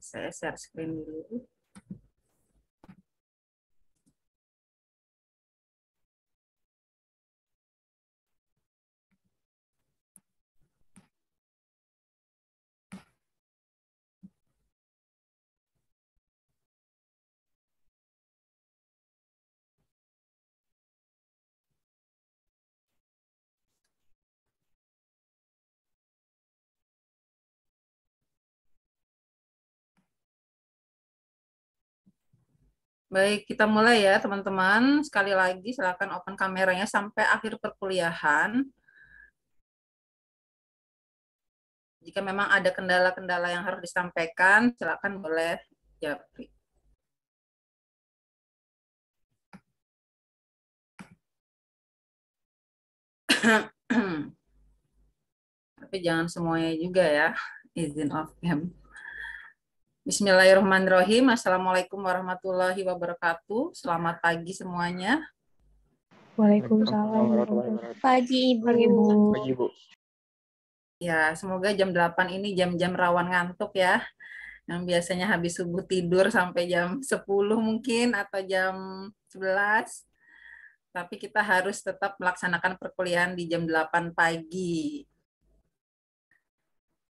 saya share screen dulu. Baik, kita mulai ya teman-teman. Sekali lagi silakan open kameranya sampai akhir perkuliahan. Jika memang ada kendala-kendala yang harus disampaikan, silakan boleh japri. Tapi jangan semuanya juga ya, izin off Bismillahirrahmanirrahim. Assalamualaikum warahmatullahi wabarakatuh. Selamat pagi semuanya. Waalaikumsalam. Pagi Ibu. Pagi Ibu. Ya, semoga jam 8 ini jam-jam rawan ngantuk ya. Yang biasanya habis subuh tidur sampai jam 10 mungkin atau jam 11. Tapi kita harus tetap melaksanakan perkuliahan di jam 8 pagi.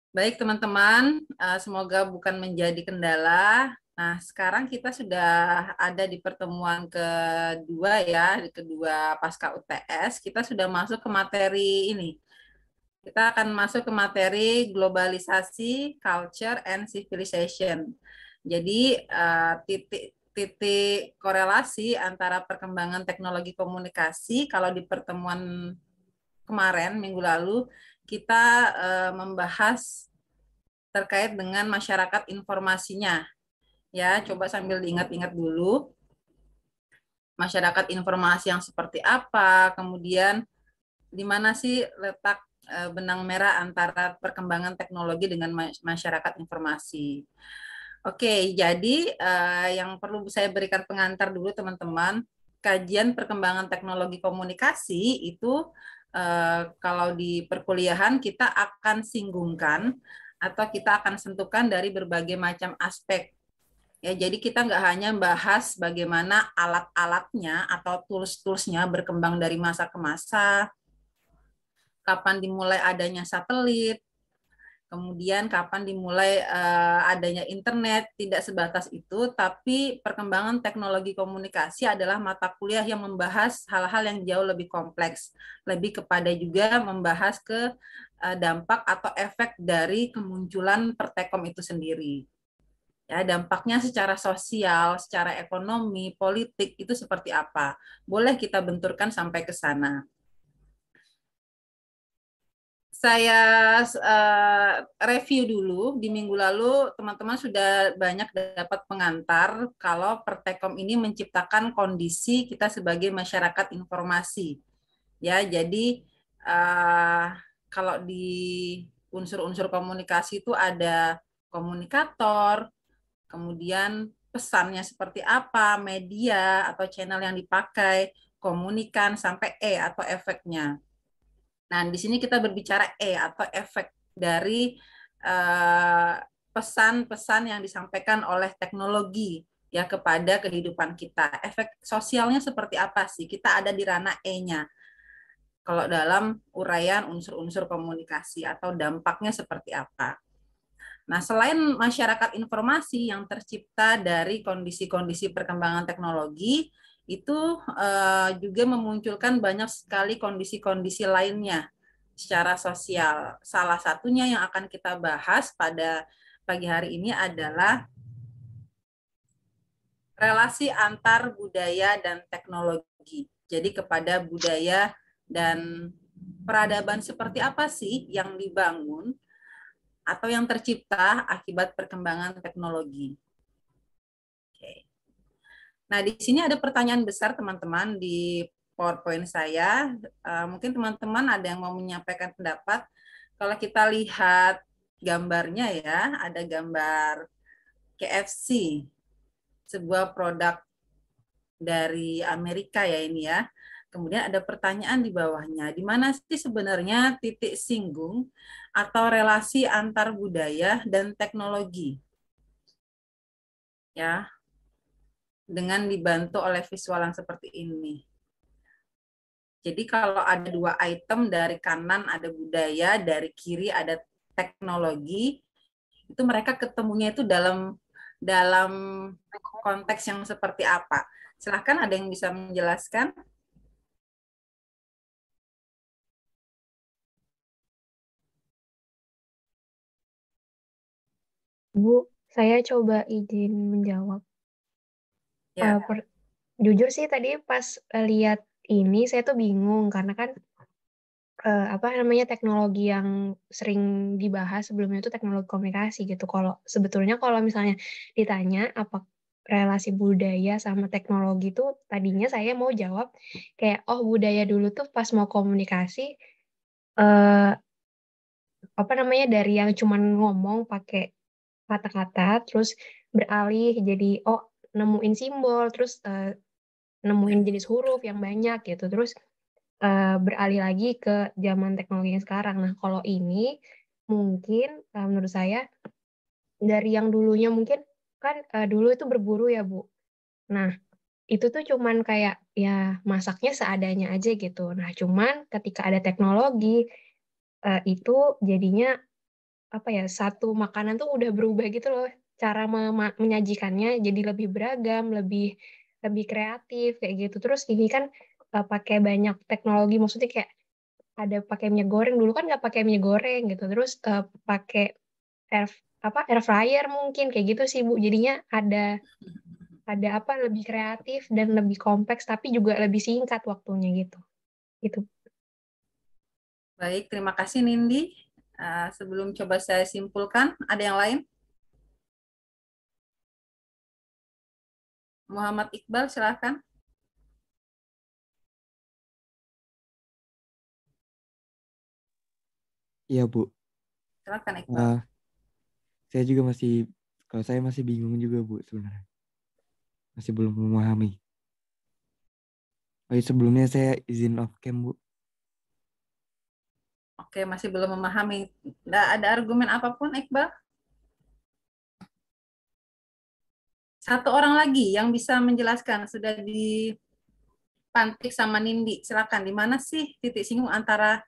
Baik teman-teman, eh, semoga bukan menjadi kendala. Nah, sekarang kita sudah ada di pertemuan kedua ya, di kedua pasca UTS. Kita sudah masuk ke materi ini. Kita akan masuk ke materi globalisasi, culture, and civilization. Jadi, eh, titik titik korelasi antara perkembangan teknologi komunikasi kalau di pertemuan kemarin minggu lalu kita uh, membahas terkait dengan masyarakat informasinya. Ya, coba sambil diingat-ingat dulu masyarakat informasi yang seperti apa, kemudian di mana sih letak eh, benang merah antara perkembangan teknologi dengan masyarakat informasi. Oke, jadi eh, yang perlu saya berikan pengantar dulu teman-teman, kajian perkembangan teknologi komunikasi itu Eh, kalau di perkuliahan kita akan singgungkan atau kita akan sentuhkan dari berbagai macam aspek. Ya, jadi kita nggak hanya bahas bagaimana alat-alatnya atau tools-toolsnya berkembang dari masa ke masa, kapan dimulai adanya satelit, kemudian kapan dimulai uh, adanya internet tidak sebatas itu, tapi perkembangan teknologi komunikasi adalah mata kuliah yang membahas hal-hal yang jauh lebih kompleks, lebih kepada juga membahas ke uh, dampak atau efek dari kemunculan pertekom itu sendiri. Ya, dampaknya secara sosial, secara ekonomi, politik itu seperti apa? Boleh kita benturkan sampai ke sana saya uh, review dulu di minggu lalu teman-teman sudah banyak dapat pengantar kalau Pertekom ini menciptakan kondisi kita sebagai masyarakat informasi ya jadi uh, kalau di unsur-unsur komunikasi itu ada komunikator kemudian pesannya seperti apa media atau channel yang dipakai komunikan sampai e atau efeknya Nah, di sini kita berbicara E atau efek dari eh, pesan-pesan yang disampaikan oleh teknologi ya kepada kehidupan kita. Efek sosialnya seperti apa sih? Kita ada di ranah E-nya. Kalau dalam uraian unsur-unsur komunikasi atau dampaknya seperti apa. Nah, selain masyarakat informasi yang tercipta dari kondisi-kondisi perkembangan teknologi, itu uh, juga memunculkan banyak sekali kondisi-kondisi lainnya secara sosial. Salah satunya yang akan kita bahas pada pagi hari ini adalah relasi antar budaya dan teknologi. Jadi kepada budaya dan peradaban seperti apa sih yang dibangun atau yang tercipta akibat perkembangan teknologi. Nah, di sini ada pertanyaan besar teman-teman di PowerPoint saya. Eh, mungkin teman-teman ada yang mau menyampaikan pendapat. Kalau kita lihat gambarnya ya, ada gambar KFC, sebuah produk dari Amerika ya ini ya. Kemudian ada pertanyaan di bawahnya, di mana sih sebenarnya titik singgung atau relasi antar budaya dan teknologi? Ya, dengan dibantu oleh visual yang seperti ini. Jadi kalau ada dua item dari kanan ada budaya, dari kiri ada teknologi, itu mereka ketemunya itu dalam dalam konteks yang seperti apa? Silahkan ada yang bisa menjelaskan. Bu, saya coba izin menjawab. Eh, ya. Uh, per, jujur sih tadi pas uh, lihat ini saya tuh bingung karena kan uh, apa namanya teknologi yang sering dibahas sebelumnya itu teknologi komunikasi gitu. Kalau sebetulnya kalau misalnya ditanya apa relasi budaya sama teknologi itu tadinya saya mau jawab kayak oh budaya dulu tuh pas mau komunikasi eh apa namanya dari yang cuman ngomong pakai kata-kata terus beralih jadi oh nemuin simbol terus uh, nemuin jenis huruf yang banyak gitu terus uh, beralih lagi ke zaman teknologi yang sekarang nah kalau ini mungkin uh, menurut saya dari yang dulunya mungkin kan uh, dulu itu berburu ya bu nah itu tuh cuman kayak ya masaknya seadanya aja gitu nah cuman ketika ada teknologi uh, itu jadinya apa ya satu makanan tuh udah berubah gitu loh cara menyajikannya jadi lebih beragam, lebih lebih kreatif kayak gitu. Terus ini kan uh, pakai banyak teknologi, maksudnya kayak ada pakai minyak goreng dulu kan nggak pakai minyak goreng gitu. Terus uh, pakai air apa air fryer mungkin kayak gitu sih Bu. Jadinya ada ada apa lebih kreatif dan lebih kompleks tapi juga lebih singkat waktunya gitu. Gitu. Baik, terima kasih Nindi. Uh, sebelum coba saya simpulkan, ada yang lain? Muhammad Iqbal, silahkan. Iya, Bu. Silakan Iqbal. Uh, saya juga masih kalau saya masih bingung juga, Bu, sebenarnya. Masih belum memahami. Oh, iya, sebelumnya saya izin off cam, Bu. Oke, masih belum memahami. Nggak ada argumen apapun, Iqbal? satu orang lagi yang bisa menjelaskan sudah di Pantik sama Nindi. Silakan di mana sih titik singgung antara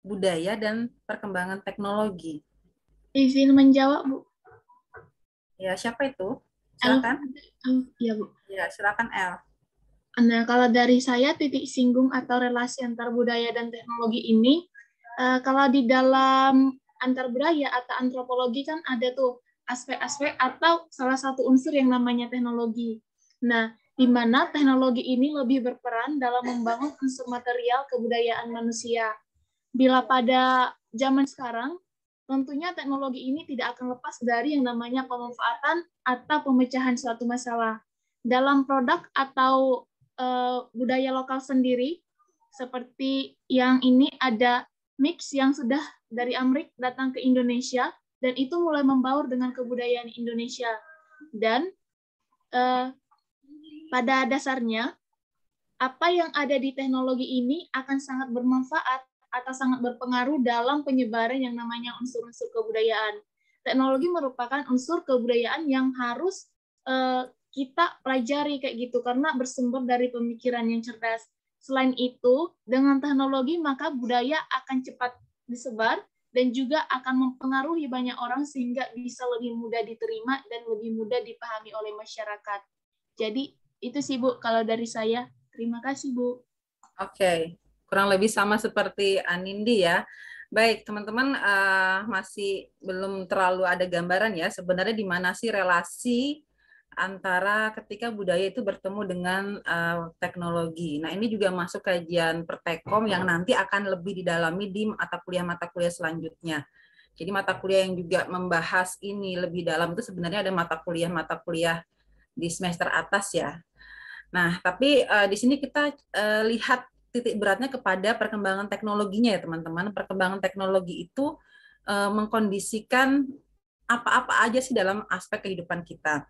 budaya dan perkembangan teknologi? Izin menjawab, Bu. Ya, siapa itu? Silakan. L. Ya, Bu. Ya, silakan L. Nah, kalau dari saya titik singgung atau relasi antar budaya dan teknologi ini, eh, kalau di dalam antar budaya atau antropologi kan ada tuh aspek-aspek atau salah satu unsur yang namanya teknologi. Nah, di mana teknologi ini lebih berperan dalam membangun unsur material kebudayaan manusia. Bila pada zaman sekarang, tentunya teknologi ini tidak akan lepas dari yang namanya pemanfaatan atau pemecahan suatu masalah. Dalam produk atau e, budaya lokal sendiri, seperti yang ini ada mix yang sudah dari Amerika datang ke Indonesia, dan itu mulai membaur dengan kebudayaan Indonesia dan eh, pada dasarnya apa yang ada di teknologi ini akan sangat bermanfaat atau sangat berpengaruh dalam penyebaran yang namanya unsur-unsur kebudayaan. Teknologi merupakan unsur kebudayaan yang harus eh, kita pelajari kayak gitu karena bersumber dari pemikiran yang cerdas. Selain itu, dengan teknologi maka budaya akan cepat disebar dan juga akan mempengaruhi banyak orang sehingga bisa lebih mudah diterima dan lebih mudah dipahami oleh masyarakat. Jadi itu sih Bu kalau dari saya. Terima kasih Bu. Oke, okay. kurang lebih sama seperti Anindi ya. Baik, teman-teman uh, masih belum terlalu ada gambaran ya sebenarnya di mana sih relasi antara ketika budaya itu bertemu dengan uh, teknologi. Nah, ini juga masuk kajian pertekom yang nanti akan lebih didalami di mata kuliah-mata kuliah selanjutnya. Jadi mata kuliah yang juga membahas ini lebih dalam itu sebenarnya ada mata kuliah-mata kuliah di semester atas ya. Nah, tapi uh, di sini kita uh, lihat titik beratnya kepada perkembangan teknologinya ya teman-teman. Perkembangan teknologi itu uh, mengkondisikan apa-apa aja sih dalam aspek kehidupan kita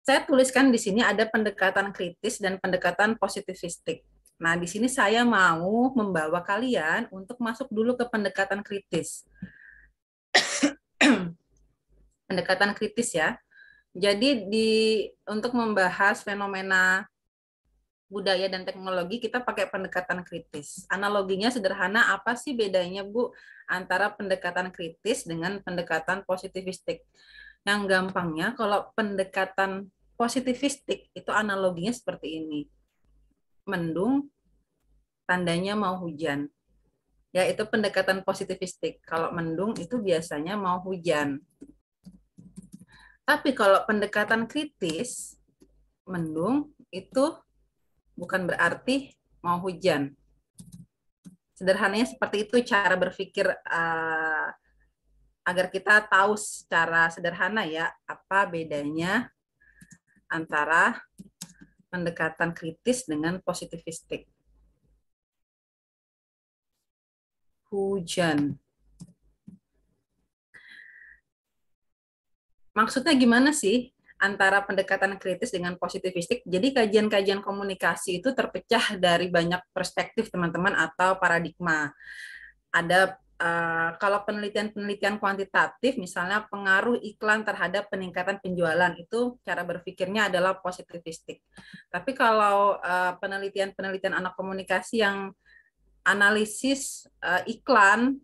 saya tuliskan di sini ada pendekatan kritis dan pendekatan positivistik. Nah, di sini saya mau membawa kalian untuk masuk dulu ke pendekatan kritis. pendekatan kritis ya. Jadi di untuk membahas fenomena budaya dan teknologi kita pakai pendekatan kritis. Analoginya sederhana apa sih bedanya Bu antara pendekatan kritis dengan pendekatan positivistik? Yang nah, gampangnya kalau pendekatan positivistik itu analoginya seperti ini. Mendung tandanya mau hujan. Ya, itu pendekatan positivistik. Kalau mendung itu biasanya mau hujan. Tapi kalau pendekatan kritis mendung itu bukan berarti mau hujan. Sederhananya seperti itu cara berpikir uh, agar kita tahu secara sederhana ya apa bedanya antara pendekatan kritis dengan positivistik. Hujan. Maksudnya gimana sih antara pendekatan kritis dengan positivistik? Jadi kajian-kajian komunikasi itu terpecah dari banyak perspektif teman-teman atau paradigma. Ada Eh, kalau penelitian-penelitian kuantitatif, misalnya pengaruh iklan terhadap peningkatan penjualan itu cara berpikirnya adalah positivistik. Tapi kalau eh, penelitian-penelitian uh, anak komunikasi yang analisis uh, iklan,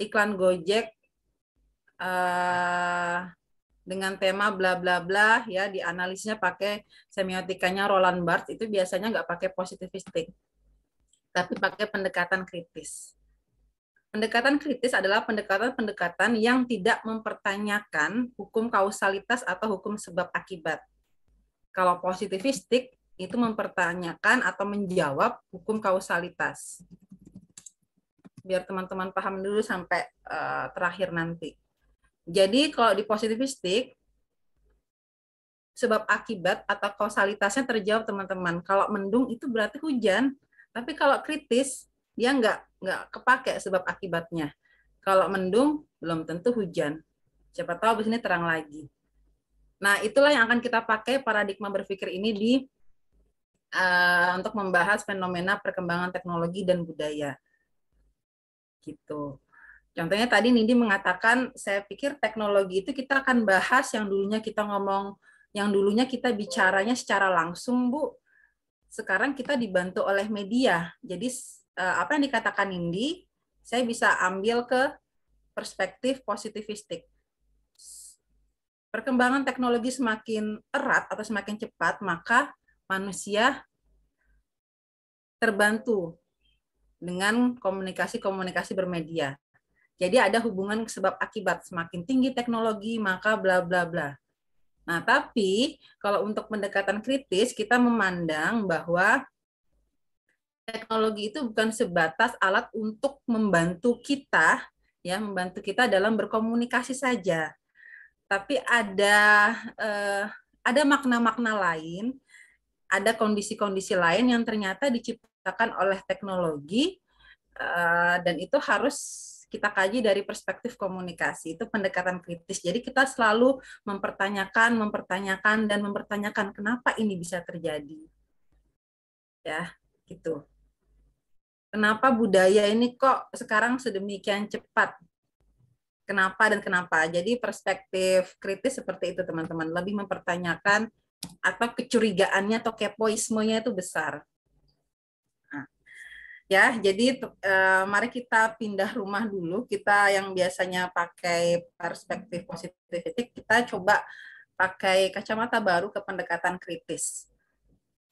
iklan Gojek uh, dengan tema bla bla bla ya dianalisnya pakai semiotikanya Roland Barthes itu biasanya nggak pakai positivistik, tapi pakai pendekatan kritis Pendekatan kritis adalah pendekatan-pendekatan yang tidak mempertanyakan hukum kausalitas atau hukum sebab akibat. Kalau positivistik itu mempertanyakan atau menjawab hukum kausalitas. Biar teman-teman paham dulu sampai uh, terakhir nanti. Jadi kalau di positivistik sebab akibat atau kausalitasnya terjawab teman-teman. Kalau mendung itu berarti hujan, tapi kalau kritis dia nggak nggak kepake sebab akibatnya. Kalau mendung belum tentu hujan. Siapa tahu abis ini terang lagi. Nah itulah yang akan kita pakai paradigma berpikir ini di uh, untuk membahas fenomena perkembangan teknologi dan budaya. Gitu. Contohnya tadi Nindi mengatakan, saya pikir teknologi itu kita akan bahas yang dulunya kita ngomong, yang dulunya kita bicaranya secara langsung, Bu. Sekarang kita dibantu oleh media. Jadi Eh, apa yang dikatakan Indi saya bisa ambil ke perspektif positivistik. Perkembangan teknologi semakin erat atau semakin cepat, maka manusia terbantu dengan komunikasi-komunikasi bermedia. Jadi ada hubungan sebab akibat semakin tinggi teknologi maka bla bla bla. Nah, tapi kalau untuk pendekatan kritis kita memandang bahwa teknologi itu bukan sebatas alat untuk membantu kita ya membantu kita dalam berkomunikasi saja tapi ada eh, ada makna-makna lain ada kondisi-kondisi lain yang ternyata diciptakan oleh teknologi eh, dan itu harus kita kaji dari perspektif komunikasi itu pendekatan kritis jadi kita selalu mempertanyakan mempertanyakan dan mempertanyakan kenapa ini bisa terjadi ya gitu kenapa budaya ini kok sekarang sedemikian cepat? Kenapa dan kenapa? Jadi perspektif kritis seperti itu teman-teman, lebih mempertanyakan atau kecurigaannya atau kepoismenya itu besar. Nah, ya, jadi eh, mari kita pindah rumah dulu. Kita yang biasanya pakai perspektif positif kita coba pakai kacamata baru ke pendekatan kritis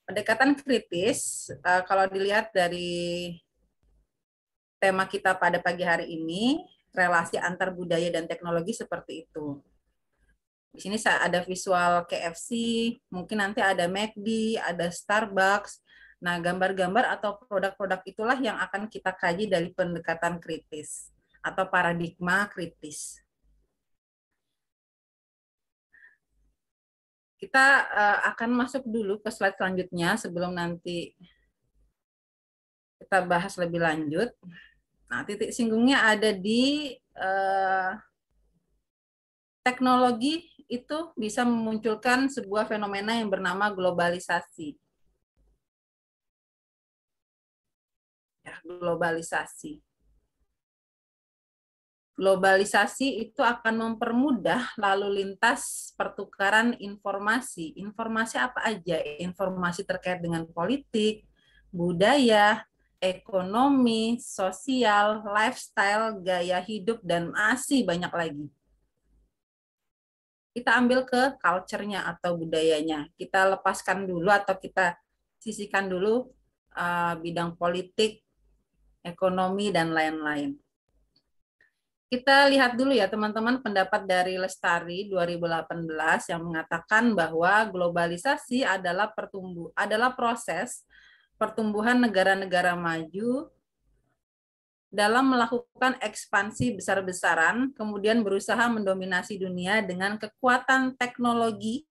pendekatan kritis eh, kalau dilihat dari tema kita pada pagi hari ini, relasi antar budaya dan teknologi seperti itu. Di sini ada visual KFC, mungkin nanti ada McD, ada Starbucks. Nah, gambar-gambar atau produk-produk itulah yang akan kita kaji dari pendekatan kritis atau paradigma kritis. Kita eh, akan masuk dulu ke slide selanjutnya sebelum nanti kita bahas lebih lanjut. Nah, titik singgungnya ada di eh, teknologi itu bisa memunculkan sebuah fenomena yang bernama globalisasi. Ya, globalisasi. Globalisasi itu akan mempermudah lalu lintas pertukaran informasi. Informasi apa aja? Informasi terkait dengan politik, budaya, ekonomi, sosial, lifestyle, gaya hidup, dan masih banyak lagi. Kita ambil ke culture-nya atau budayanya. Kita lepaskan dulu atau kita sisihkan dulu uh, bidang politik, ekonomi, dan lain-lain. Kita lihat dulu ya teman-teman pendapat dari Lestari 2018 yang mengatakan bahwa globalisasi adalah pertumbuh adalah proses pertumbuhan negara-negara maju dalam melakukan ekspansi besar-besaran, kemudian berusaha mendominasi dunia dengan kekuatan teknologi,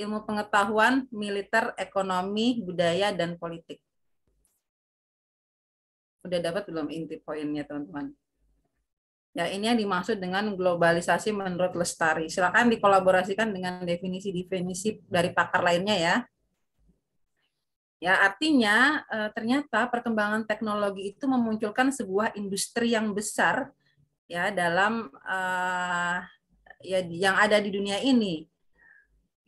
ilmu pengetahuan, militer, ekonomi, budaya, dan politik. Udah dapat belum inti poinnya, teman-teman? Ya, ini yang dimaksud dengan globalisasi menurut Lestari. Silakan dikolaborasikan dengan definisi-definisi dari pakar lainnya ya. Ya, artinya eh, ternyata perkembangan teknologi itu memunculkan sebuah industri yang besar ya dalam eh, ya yang ada di dunia ini.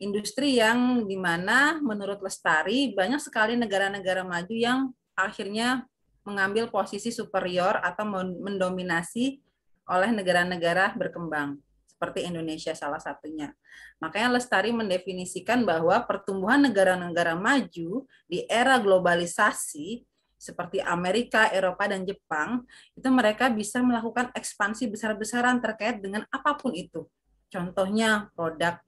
Industri yang dimana menurut Lestari banyak sekali negara-negara maju yang akhirnya mengambil posisi superior atau mendominasi oleh negara-negara berkembang seperti Indonesia salah satunya. Makanya Lestari mendefinisikan bahwa pertumbuhan negara-negara maju di era globalisasi seperti Amerika, Eropa, dan Jepang, itu mereka bisa melakukan ekspansi besar-besaran terkait dengan apapun itu. Contohnya produk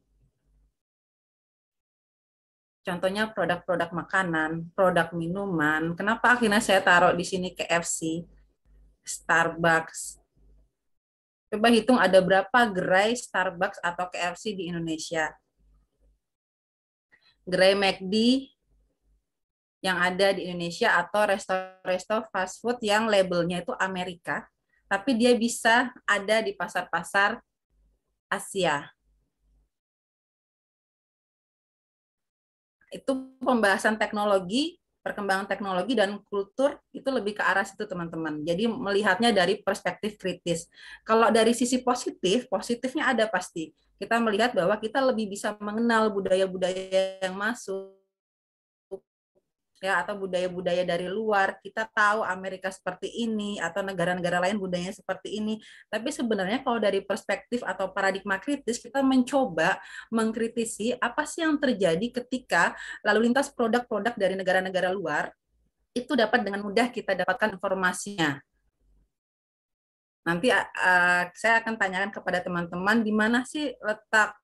Contohnya produk-produk makanan, produk minuman. Kenapa akhirnya saya taruh di sini KFC, Starbucks, Coba hitung ada berapa gerai Starbucks atau KFC di Indonesia. Gerai McD yang ada di Indonesia atau resto-resto fast food yang labelnya itu Amerika, tapi dia bisa ada di pasar-pasar Asia. Itu pembahasan teknologi perkembangan teknologi dan kultur itu lebih ke arah situ teman-teman. Jadi melihatnya dari perspektif kritis. Kalau dari sisi positif, positifnya ada pasti. Kita melihat bahwa kita lebih bisa mengenal budaya-budaya yang masuk, ya atau budaya-budaya dari luar kita tahu Amerika seperti ini atau negara-negara lain budayanya seperti ini tapi sebenarnya kalau dari perspektif atau paradigma kritis kita mencoba mengkritisi apa sih yang terjadi ketika lalu lintas produk-produk dari negara-negara luar itu dapat dengan mudah kita dapatkan informasinya nanti uh, saya akan tanyakan kepada teman-teman di mana sih letak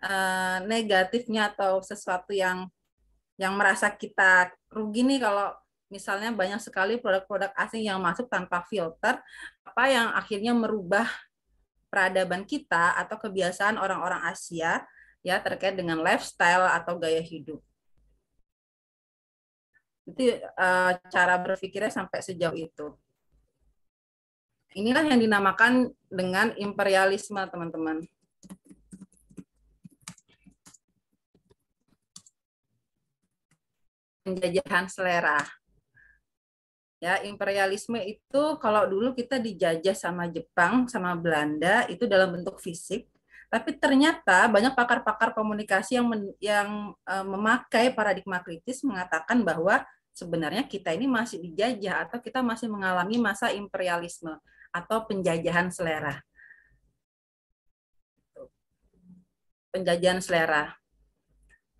uh, negatifnya atau sesuatu yang yang merasa kita rugi nih kalau misalnya banyak sekali produk-produk asing yang masuk tanpa filter, apa yang akhirnya merubah peradaban kita atau kebiasaan orang-orang Asia ya terkait dengan lifestyle atau gaya hidup. Itu uh, cara berpikirnya sampai sejauh itu. Inilah yang dinamakan dengan imperialisme, teman-teman. penjajahan selera. Ya, imperialisme itu kalau dulu kita dijajah sama Jepang, sama Belanda itu dalam bentuk fisik, tapi ternyata banyak pakar-pakar komunikasi yang men, yang uh, memakai paradigma kritis mengatakan bahwa sebenarnya kita ini masih dijajah atau kita masih mengalami masa imperialisme atau penjajahan selera. Penjajahan selera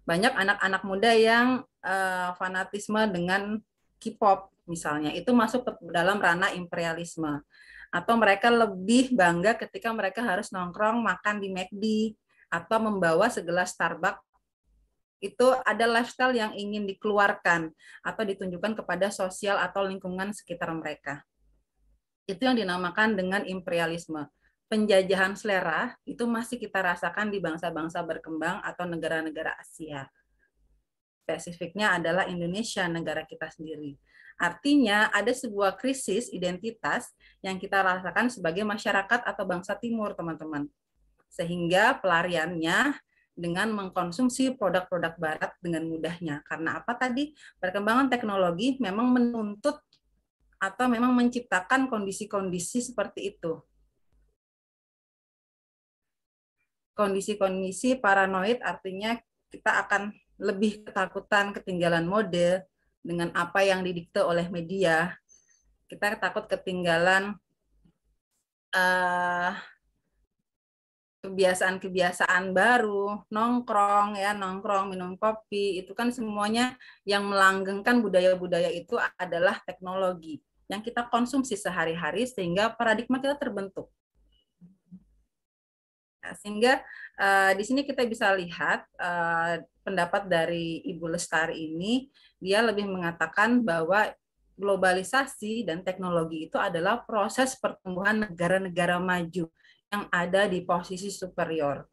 banyak anak-anak muda yang uh, fanatisme dengan K-pop misalnya itu masuk ke dalam ranah imperialisme atau mereka lebih bangga ketika mereka harus nongkrong makan di McD atau membawa segelas Starbucks itu ada lifestyle yang ingin dikeluarkan atau ditunjukkan kepada sosial atau lingkungan sekitar mereka. Itu yang dinamakan dengan imperialisme penjajahan selera itu masih kita rasakan di bangsa-bangsa berkembang atau negara-negara Asia. Spesifiknya adalah Indonesia, negara kita sendiri. Artinya ada sebuah krisis identitas yang kita rasakan sebagai masyarakat atau bangsa timur, teman-teman. Sehingga pelariannya dengan mengkonsumsi produk-produk barat dengan mudahnya. Karena apa tadi? Perkembangan teknologi memang menuntut atau memang menciptakan kondisi-kondisi seperti itu kondisi-kondisi paranoid artinya kita akan lebih ketakutan ketinggalan mode dengan apa yang didikte oleh media. Kita takut ketinggalan kebiasaan eh, kebiasaan-kebiasaan baru, nongkrong ya, nongkrong, minum kopi, itu kan semuanya yang melanggengkan budaya-budaya itu adalah teknologi yang kita konsumsi sehari-hari sehingga paradigma kita terbentuk. Nah, sehingga uh, di sini kita bisa lihat uh, pendapat dari Ibu Lestari ini, dia lebih mengatakan bahwa globalisasi dan teknologi itu adalah proses pertumbuhan negara-negara maju yang ada di posisi superior.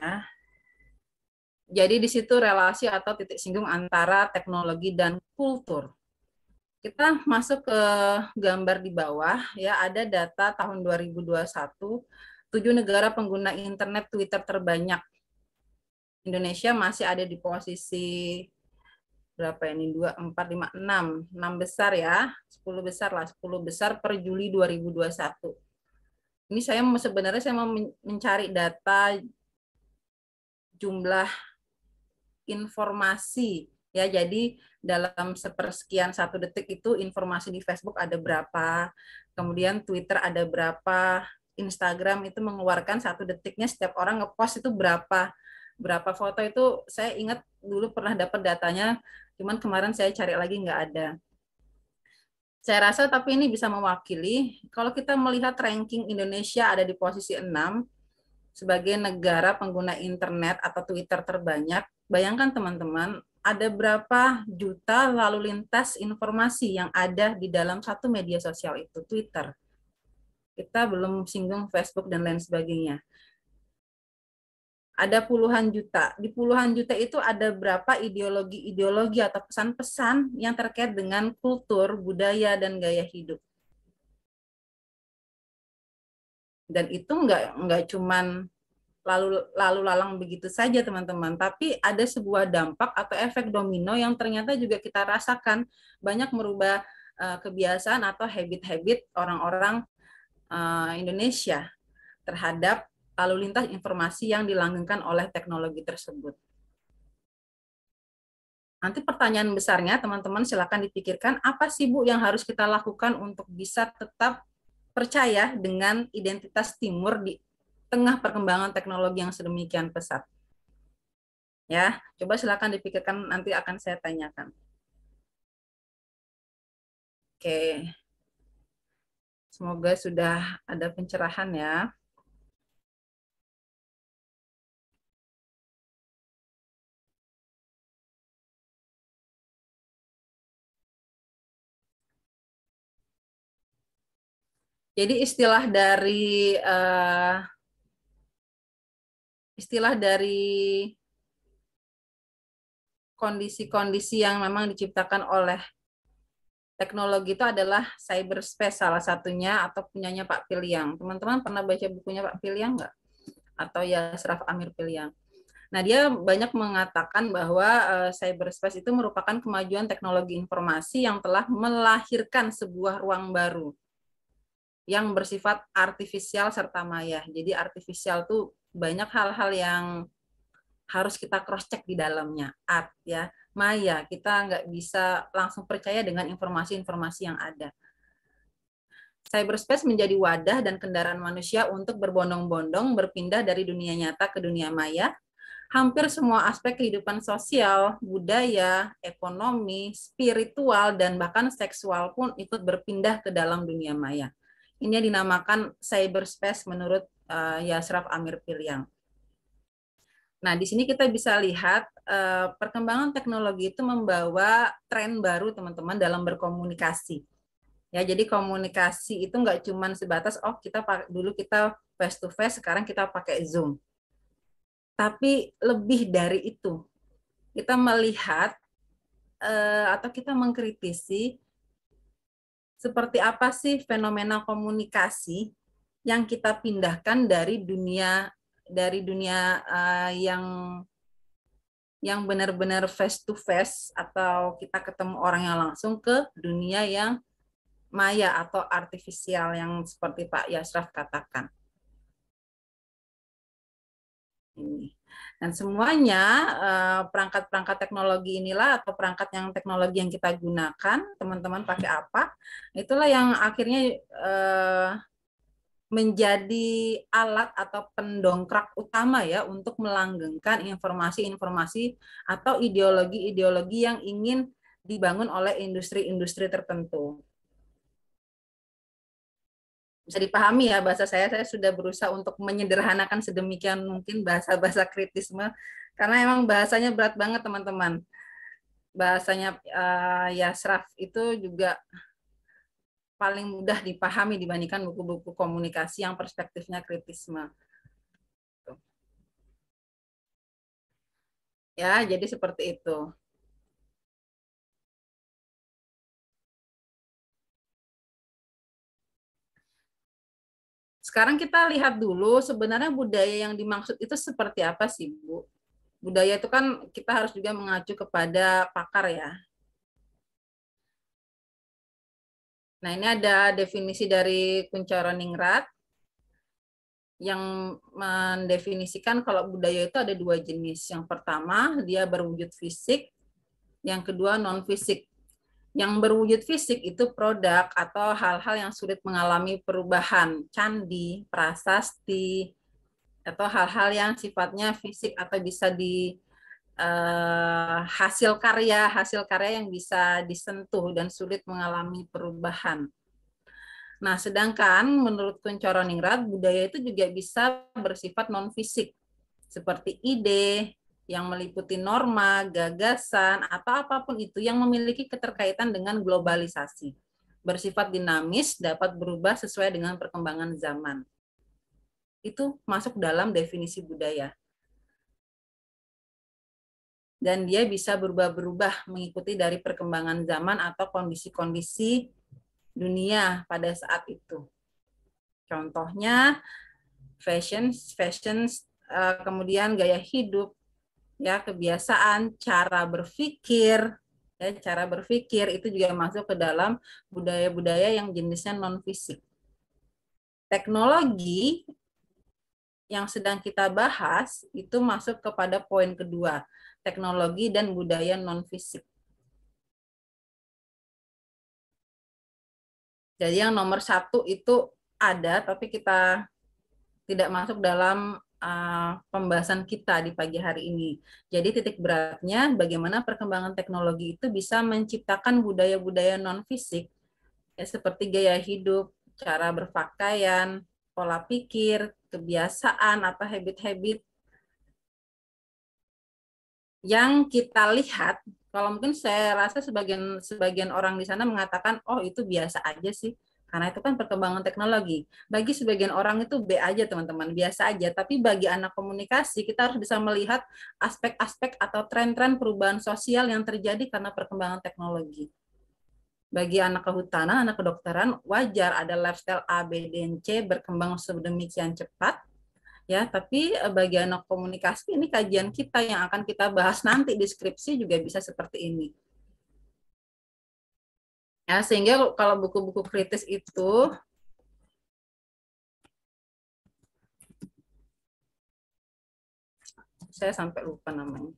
Nah, jadi di situ relasi atau titik singgung antara teknologi dan kultur. Kita masuk ke gambar di bawah ya ada data tahun 2021 tujuh negara pengguna internet Twitter terbanyak. Indonesia masih ada di posisi berapa ini? dua empat lima enam enam besar ya. sepuluh besar lah, sepuluh besar per Juli 2021. Ini saya sebenarnya saya mau mencari data jumlah informasi ya jadi dalam sepersekian satu detik itu informasi di Facebook ada berapa kemudian Twitter ada berapa Instagram itu mengeluarkan satu detiknya setiap orang ngepost itu berapa berapa foto itu saya ingat dulu pernah dapat datanya cuman kemarin saya cari lagi nggak ada saya rasa tapi ini bisa mewakili kalau kita melihat ranking Indonesia ada di posisi 6 sebagai negara pengguna internet atau Twitter terbanyak bayangkan teman-teman ada berapa juta lalu lintas informasi yang ada di dalam satu media sosial itu Twitter. Kita belum singgung Facebook dan lain sebagainya. Ada puluhan juta. Di puluhan juta itu ada berapa ideologi-ideologi atau pesan-pesan yang terkait dengan kultur, budaya, dan gaya hidup. Dan itu enggak, nggak cuman lalu lalu lalang begitu saja teman-teman tapi ada sebuah dampak atau efek domino yang ternyata juga kita rasakan banyak merubah eh, kebiasaan atau habit-habit orang-orang eh, Indonesia terhadap lalu lintas informasi yang dilanggengkan oleh teknologi tersebut. Nanti pertanyaan besarnya teman-teman silakan dipikirkan apa sih Bu yang harus kita lakukan untuk bisa tetap percaya dengan identitas timur di tengah perkembangan teknologi yang sedemikian pesat. Ya, coba silakan dipikirkan nanti akan saya tanyakan. Oke. Semoga sudah ada pencerahan ya. Jadi istilah dari uh, istilah dari kondisi-kondisi yang memang diciptakan oleh teknologi itu adalah cyberspace salah satunya atau punyanya Pak Piliang. Teman-teman pernah baca bukunya Pak Piliang nggak? Atau ya Seraf Amir Piliang. Nah, dia banyak mengatakan bahwa uh, cyberspace itu merupakan kemajuan teknologi informasi yang telah melahirkan sebuah ruang baru yang bersifat artifisial serta maya. Jadi artifisial tuh banyak hal-hal yang harus kita cross check di dalamnya art ya maya kita nggak bisa langsung percaya dengan informasi-informasi yang ada cyberspace menjadi wadah dan kendaraan manusia untuk berbondong-bondong berpindah dari dunia nyata ke dunia maya hampir semua aspek kehidupan sosial, budaya, ekonomi, spiritual, dan bahkan seksual pun ikut berpindah ke dalam dunia maya. Ini dinamakan cyberspace menurut uh, Yasraf Amir Piliang. Nah, di sini kita bisa lihat uh, perkembangan teknologi itu membawa tren baru teman-teman dalam berkomunikasi. Ya, jadi komunikasi itu nggak cuma sebatas oh kita dulu kita face to face, sekarang kita pakai Zoom. Tapi lebih dari itu. Kita melihat uh, atau kita mengkritisi seperti apa sih fenomena komunikasi yang kita pindahkan dari dunia dari dunia uh, yang yang benar-benar face to face atau kita ketemu orang yang langsung ke dunia yang maya atau artifisial yang seperti Pak Yasraf katakan. Ini. Dan semuanya eh, perangkat-perangkat teknologi inilah atau perangkat yang teknologi yang kita gunakan, teman-teman pakai apa, itulah yang akhirnya eh, menjadi alat atau pendongkrak utama ya untuk melanggengkan informasi-informasi atau ideologi-ideologi yang ingin dibangun oleh industri-industri tertentu. Bisa dipahami ya bahasa saya, saya sudah berusaha untuk menyederhanakan sedemikian mungkin bahasa-bahasa kritisme karena emang bahasanya berat banget teman-teman. Bahasanya uh, Yasraf itu juga paling mudah dipahami dibandingkan buku-buku komunikasi yang perspektifnya kritisme. Ya, jadi seperti itu. Sekarang kita lihat dulu sebenarnya budaya yang dimaksud itu seperti apa sih, Bu? Budaya itu kan kita harus juga mengacu kepada pakar ya, Nah, ini ada definisi dari Kuncoro Ningrat yang mendefinisikan kalau budaya itu ada dua jenis. Yang pertama, dia berwujud fisik. Yang kedua, non-fisik. Yang berwujud fisik itu produk atau hal-hal yang sulit mengalami perubahan. Candi, prasasti, atau hal-hal yang sifatnya fisik atau bisa di uh, hasil karya hasil karya yang bisa disentuh dan sulit mengalami perubahan. Nah, sedangkan menurut Kuncoro Ningrat, budaya itu juga bisa bersifat non fisik seperti ide yang meliputi norma, gagasan, atau apapun itu yang memiliki keterkaitan dengan globalisasi. Bersifat dinamis dapat berubah sesuai dengan perkembangan zaman. Itu masuk dalam definisi budaya dan dia bisa berubah-berubah mengikuti dari perkembangan zaman atau kondisi-kondisi dunia pada saat itu. Contohnya fashion, fashion eh, kemudian gaya hidup, ya kebiasaan, cara berpikir, ya cara berpikir itu juga masuk ke dalam budaya-budaya yang jenisnya non fisik. Teknologi yang sedang kita bahas itu masuk kepada poin kedua, teknologi, dan budaya non-fisik. Jadi yang nomor satu itu ada, tapi kita tidak masuk dalam uh, pembahasan kita di pagi hari ini. Jadi titik beratnya bagaimana perkembangan teknologi itu bisa menciptakan budaya-budaya non-fisik, ya, seperti gaya hidup, cara berpakaian, pola pikir, kebiasaan, atau habit-habit yang kita lihat kalau mungkin saya rasa sebagian sebagian orang di sana mengatakan oh itu biasa aja sih karena itu kan perkembangan teknologi. Bagi sebagian orang itu B aja teman-teman, biasa aja. Tapi bagi anak komunikasi kita harus bisa melihat aspek-aspek atau tren-tren perubahan sosial yang terjadi karena perkembangan teknologi. Bagi anak kehutanan, anak kedokteran, wajar ada lifestyle A, B, dan C berkembang sedemikian cepat ya tapi eh, bagi anak komunikasi ini kajian kita yang akan kita bahas nanti deskripsi juga bisa seperti ini ya sehingga kalau buku-buku kritis itu saya sampai lupa namanya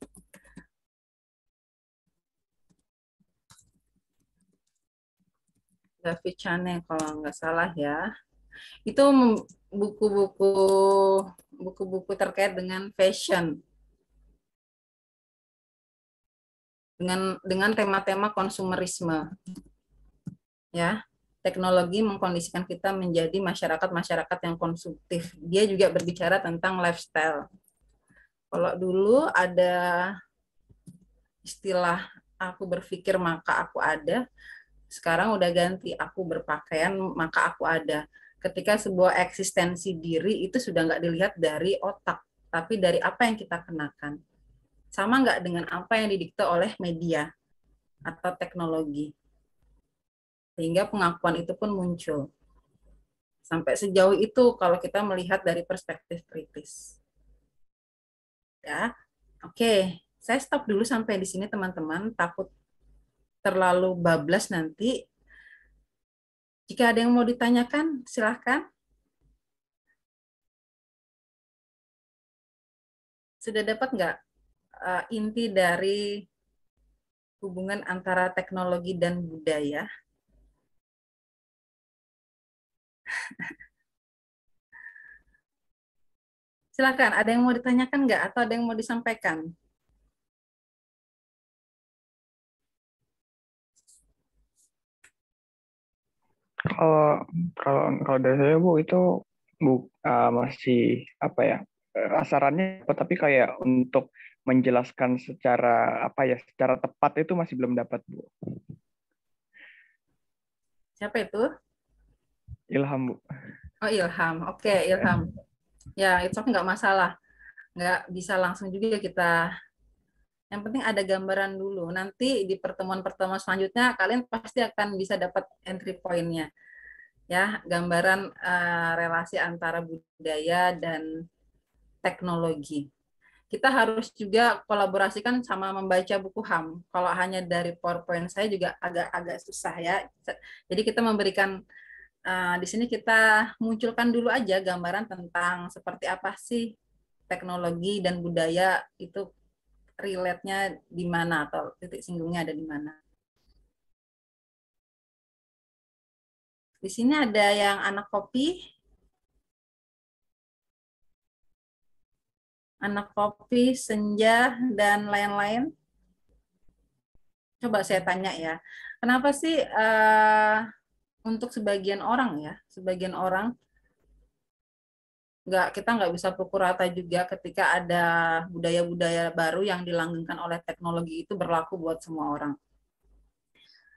David Chane kalau nggak salah ya itu buku-buku buku-buku terkait dengan fashion dengan dengan tema-tema konsumerisme ya teknologi mengkondisikan kita menjadi masyarakat-masyarakat yang konsumtif. Dia juga berbicara tentang lifestyle. Kalau dulu ada istilah aku berpikir maka aku ada, sekarang udah ganti aku berpakaian maka aku ada ketika sebuah eksistensi diri itu sudah nggak dilihat dari otak, tapi dari apa yang kita kenakan. Sama nggak dengan apa yang didikte oleh media atau teknologi. Sehingga pengakuan itu pun muncul. Sampai sejauh itu kalau kita melihat dari perspektif kritis. Ya, oke. Saya stop dulu sampai di sini teman-teman. Takut terlalu bablas nanti jika ada yang mau ditanyakan, silahkan. Sudah dapat nggak uh, inti dari hubungan antara teknologi dan budaya? silahkan, ada yang mau ditanyakan nggak atau ada yang mau disampaikan? Kalau kalau kalau dari saya bu itu bu uh, masih apa ya eh, asarannya apa tapi kayak untuk menjelaskan secara apa ya secara tepat itu masih belum dapat bu. Siapa itu? Ilham bu. Oh Ilham, oke okay, Ilham. Ya itu nggak masalah, nggak bisa langsung juga kita yang penting ada gambaran dulu. Nanti di pertemuan-pertemuan selanjutnya kalian pasti akan bisa dapat entry point-nya. Ya, gambaran uh, relasi antara budaya dan teknologi. Kita harus juga kolaborasikan sama membaca buku HAM. Kalau hanya dari PowerPoint saya juga agak-agak susah ya. Jadi kita memberikan uh, di sini kita munculkan dulu aja gambaran tentang seperti apa sih teknologi dan budaya itu relate-nya di mana atau titik singgungnya ada di mana. Di sini ada yang anak kopi. Anak kopi, senja, dan lain-lain. Coba saya tanya ya, kenapa sih uh, untuk sebagian orang ya, sebagian orang nggak kita nggak bisa pukul rata juga ketika ada budaya-budaya baru yang dilanggengkan oleh teknologi itu berlaku buat semua orang.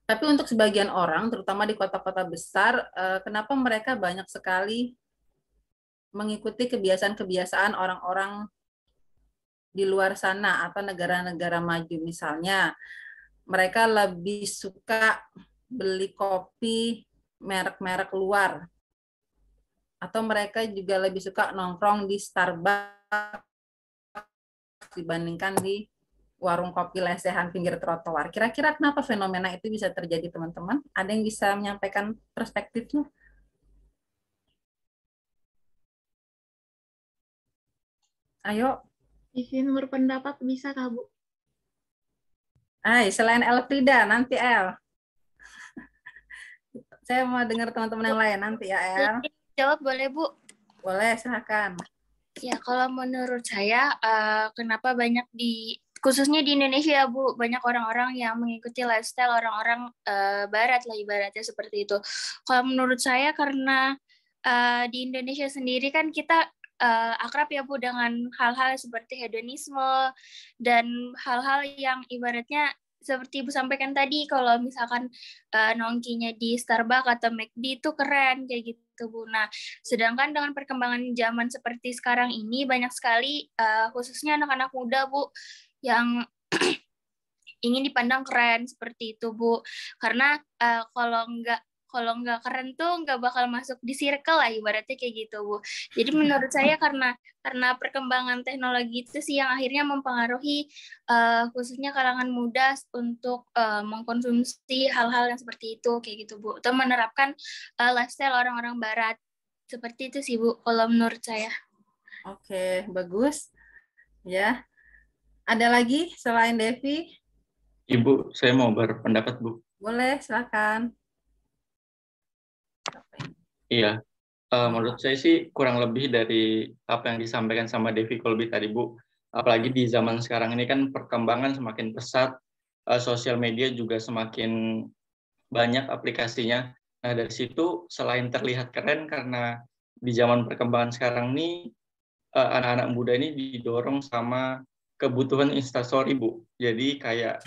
Tapi untuk sebagian orang, terutama di kota-kota besar, eh, kenapa mereka banyak sekali mengikuti kebiasaan-kebiasaan orang-orang di luar sana atau negara-negara maju misalnya, mereka lebih suka beli kopi merek-merek luar atau mereka juga lebih suka nongkrong di Starbucks dibandingkan di warung kopi lesehan pinggir trotoar. Kira-kira kenapa fenomena itu bisa terjadi, teman-teman? Ada yang bisa menyampaikan perspektifnya? Ayo. Izin berpendapat bisa, Kak Bu. Ay, selain Elfrida, nanti El. Saya mau dengar teman-teman yang lain nanti ya, El jawab boleh Bu? Boleh, silakan Ya, kalau menurut saya, uh, kenapa banyak di khususnya di Indonesia Bu, banyak orang-orang yang mengikuti lifestyle orang-orang uh, Barat lah ibaratnya seperti itu. Kalau menurut saya karena uh, di Indonesia sendiri kan kita uh, akrab ya Bu dengan hal-hal seperti hedonisme dan hal-hal yang ibaratnya seperti Ibu sampaikan tadi, kalau misalkan uh, nongkinya di Starbucks atau McD itu keren, kayak gitu gitu Bu. Nah, sedangkan dengan perkembangan zaman seperti sekarang ini banyak sekali uh, khususnya anak-anak muda Bu yang ingin dipandang keren seperti itu Bu. Karena uh, kalau nggak kalau nggak keren tuh nggak bakal masuk di circle lah ibaratnya kayak gitu bu jadi menurut saya karena karena perkembangan teknologi itu sih yang akhirnya mempengaruhi uh, khususnya kalangan muda untuk uh, mengkonsumsi hal-hal yang seperti itu kayak gitu bu atau menerapkan uh, lifestyle orang-orang barat seperti itu sih bu kalau menurut saya oke bagus ya ada lagi selain Devi Ibu, saya mau berpendapat, Bu. Boleh, silakan. Ya? Iya, uh, menurut saya sih kurang lebih dari apa yang disampaikan sama Devi Kolbi tadi Bu. Apalagi di zaman sekarang ini kan perkembangan semakin pesat, uh, sosial media juga semakin banyak aplikasinya. Nah dari situ selain terlihat keren karena di zaman perkembangan sekarang ini eh, anak-anak muda ini didorong sama kebutuhan instastory bu. Jadi kayak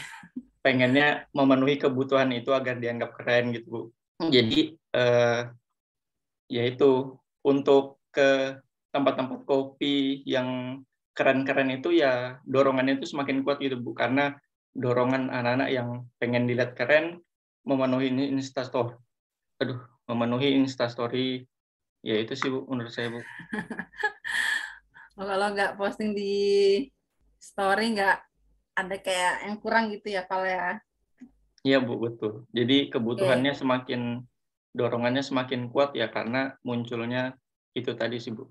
pengennya memenuhi kebutuhan itu agar dianggap keren gitu bu jadi eh, ya itu untuk ke tempat-tempat kopi yang keren-keren itu ya dorongannya itu semakin kuat gitu bu karena dorongan anak-anak yang pengen dilihat keren memenuhi instastory aduh memenuhi instastory ya itu sih bu menurut saya bu kalau nggak posting di story nggak ada kayak yang kurang gitu ya kalau ya Iya Bu, betul. Jadi kebutuhannya okay. semakin dorongannya semakin kuat ya karena munculnya itu tadi sih Bu.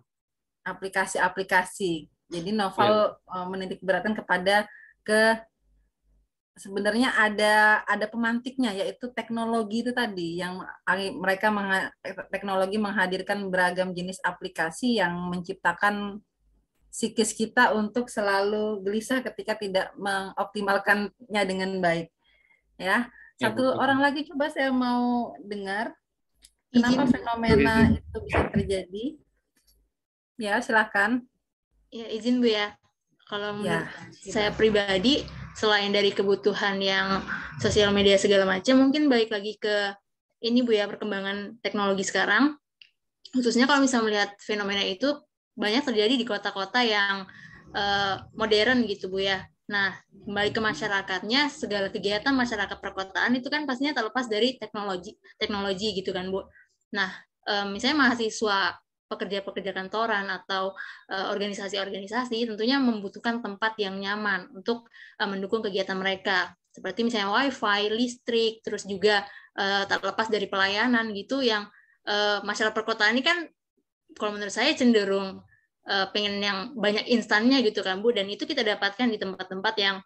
Aplikasi-aplikasi. Jadi novel yeah. Iya. menitik beratan kepada ke sebenarnya ada ada pemantiknya yaitu teknologi itu tadi yang mereka meng, eh, teknologi menghadirkan beragam jenis aplikasi yang menciptakan psikis kita untuk selalu gelisah ketika tidak mengoptimalkannya dengan baik. Ya, ya satu ya, orang lagi coba saya mau dengar kenapa izin. fenomena izin. itu bisa terjadi ya silakan ya izin bu ya kalau ya, saya pribadi selain dari kebutuhan yang sosial media segala macam mungkin balik lagi ke ini bu ya perkembangan teknologi sekarang khususnya kalau bisa melihat fenomena itu banyak terjadi di kota-kota yang uh, modern gitu bu ya Nah, kembali ke masyarakatnya, segala kegiatan masyarakat perkotaan itu kan pastinya terlepas dari teknologi, teknologi gitu kan, Bu. Nah, eh, misalnya mahasiswa pekerja-pekerja kantoran atau eh, organisasi-organisasi tentunya membutuhkan tempat yang nyaman untuk eh, mendukung kegiatan mereka. Seperti misalnya wifi, listrik, terus juga terlepas dari pelayanan gitu yang masyarakat perkotaan ini kan kalau menurut saya cenderung Eh, pengen yang banyak instannya gitu kan Bu dan itu kita dapatkan di tempat-tempat yang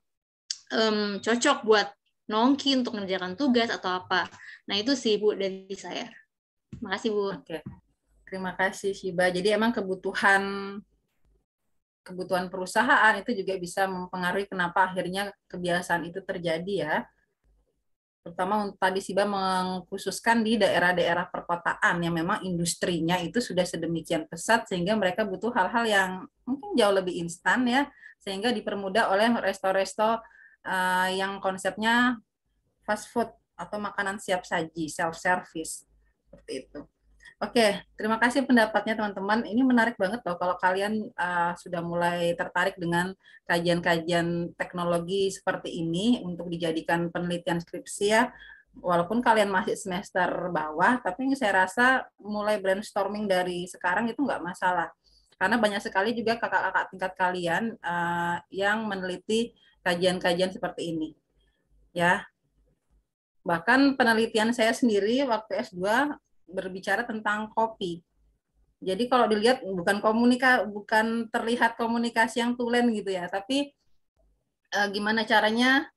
um, cocok buat nongki untuk mengerjakan tugas atau apa. Nah itu sih Bu dari saya. Makasih Bu. Oke. Terima kasih Shiba. Jadi emang kebutuhan kebutuhan perusahaan itu juga bisa mempengaruhi kenapa akhirnya kebiasaan itu terjadi ya terutama tadi Siba mengkhususkan di daerah-daerah perkotaan yang memang industrinya itu sudah sedemikian pesat sehingga mereka butuh hal-hal yang mungkin jauh lebih instan ya sehingga dipermudah oleh resto-resto uh, yang konsepnya fast food atau makanan siap saji self service seperti itu. Oke, terima kasih pendapatnya teman-teman. Ini menarik banget loh kalau kalian uh, sudah mulai tertarik dengan kajian-kajian teknologi seperti ini untuk dijadikan penelitian skripsi ya. Walaupun kalian masih semester bawah, tapi ini saya rasa mulai brainstorming dari sekarang itu nggak masalah. Karena banyak sekali juga kakak-kakak tingkat kalian uh, yang meneliti kajian-kajian seperti ini. Ya, bahkan penelitian saya sendiri waktu S2 berbicara tentang kopi. Jadi kalau dilihat bukan komunika bukan terlihat komunikasi yang tulen gitu ya, tapi eh, gimana caranya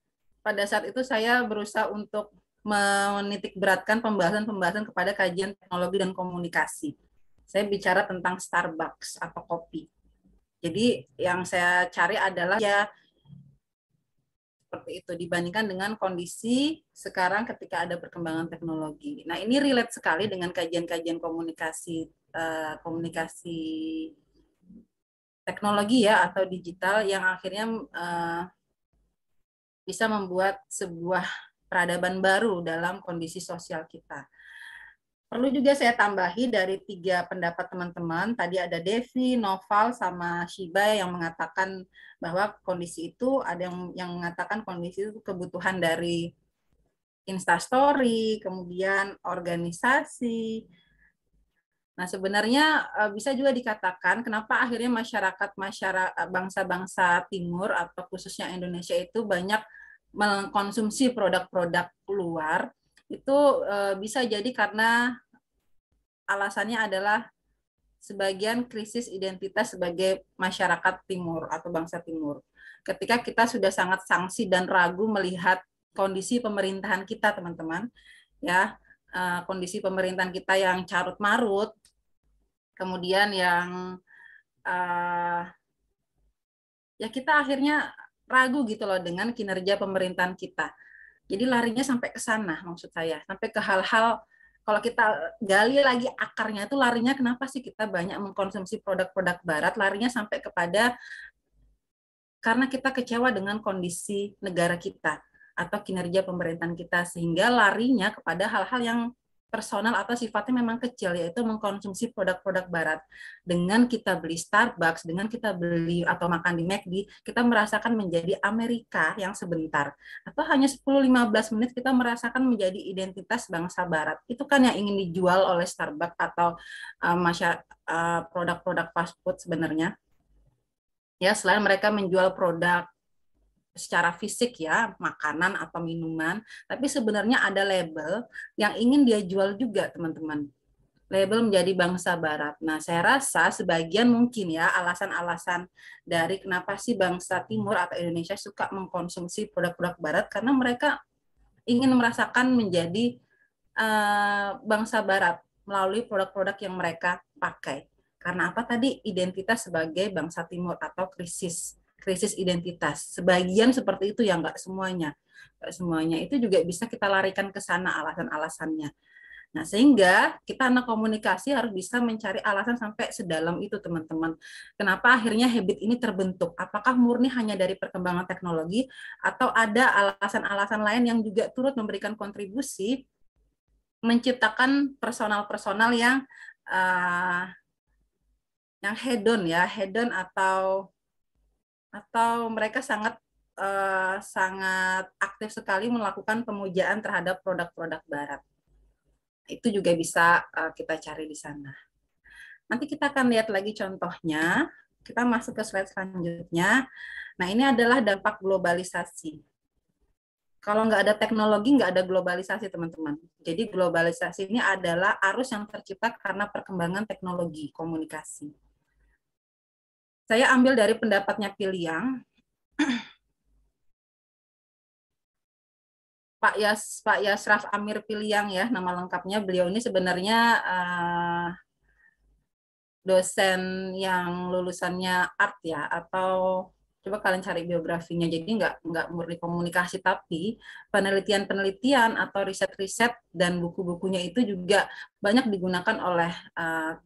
pada saat itu saya berusaha untuk menitik beratkan pembahasan-pembahasan kepada kajian teknologi dan komunikasi. Saya bicara tentang Starbucks atau kopi. Jadi yang saya cari adalah ya seperti itu dibandingkan dengan kondisi sekarang ketika ada perkembangan teknologi. Nah, ini relate sekali dengan kajian-kajian komunikasi uh, komunikasi teknologi ya atau digital yang akhirnya uh, bisa membuat sebuah peradaban baru dalam kondisi sosial kita. Perlu juga saya tambahi dari tiga pendapat teman-teman, tadi ada Devi, Noval, sama Shiba yang mengatakan bahwa kondisi itu, ada yang, yang mengatakan kondisi itu kebutuhan dari instastory, kemudian organisasi. Nah, sebenarnya eh, bisa juga dikatakan kenapa akhirnya masyarakat masyarakat eh, bangsa-bangsa timur atau khususnya Indonesia itu banyak mengkonsumsi produk-produk luar itu eh, bisa jadi karena alasannya adalah sebagian krisis identitas sebagai masyarakat timur atau bangsa timur. Ketika kita sudah sangat sanksi dan ragu melihat kondisi pemerintahan kita, teman-teman, ya, eh, kondisi pemerintahan kita yang carut marut, kemudian yang uh, ya kita akhirnya ragu gitu loh dengan kinerja pemerintahan kita. Jadi larinya sampai ke sana maksud saya, sampai ke hal-hal kalau kita gali lagi akarnya itu larinya kenapa sih kita banyak mengkonsumsi produk-produk barat larinya sampai kepada karena kita kecewa dengan kondisi negara kita atau kinerja pemerintahan kita sehingga larinya kepada hal-hal yang personal atau sifatnya memang kecil yaitu mengkonsumsi produk-produk barat. Dengan kita beli Starbucks, dengan kita beli atau makan di McD, kita merasakan menjadi Amerika yang sebentar atau hanya 10-15 menit kita merasakan menjadi identitas bangsa barat. Itu kan yang ingin dijual oleh Starbucks atau uh, eh, masyarakat uh, eh, produk-produk fast food sebenarnya. Ya, selain mereka menjual produk secara fisik ya makanan atau minuman tapi sebenarnya ada label yang ingin dia jual juga teman-teman label menjadi bangsa barat. Nah, saya rasa sebagian mungkin ya alasan-alasan dari kenapa sih bangsa timur atau Indonesia suka mengkonsumsi produk-produk barat karena mereka ingin merasakan menjadi uh, bangsa barat melalui produk-produk yang mereka pakai. Karena apa tadi identitas sebagai bangsa timur atau krisis krisis identitas. Sebagian seperti itu ya, nggak semuanya. Nggak semuanya itu juga bisa kita larikan ke sana alasan-alasannya. Nah, sehingga kita anak komunikasi harus bisa mencari alasan sampai sedalam itu, teman-teman. Kenapa akhirnya habit ini terbentuk? Apakah murni hanya dari perkembangan teknologi atau ada alasan-alasan lain yang juga turut memberikan kontribusi menciptakan personal-personal yang uh, yang hedon ya, hedon atau atau mereka sangat uh, sangat aktif sekali melakukan pemujaan terhadap produk-produk barat. Itu juga bisa uh, kita cari di sana. Nanti kita akan lihat lagi contohnya. Kita masuk ke slide selanjutnya. Nah, ini adalah dampak globalisasi. Kalau nggak ada teknologi, nggak ada globalisasi, teman-teman. Jadi globalisasi ini adalah arus yang tercipta karena perkembangan teknologi komunikasi saya ambil dari pendapatnya Piliang. Pak Yas Pak Yasraf Amir Piliang ya nama lengkapnya. Beliau ini sebenarnya uh, dosen yang lulusannya art ya atau coba kalian cari biografinya. Jadi nggak nggak murni komunikasi tapi penelitian-penelitian atau riset-riset dan buku-bukunya itu juga banyak digunakan oleh uh,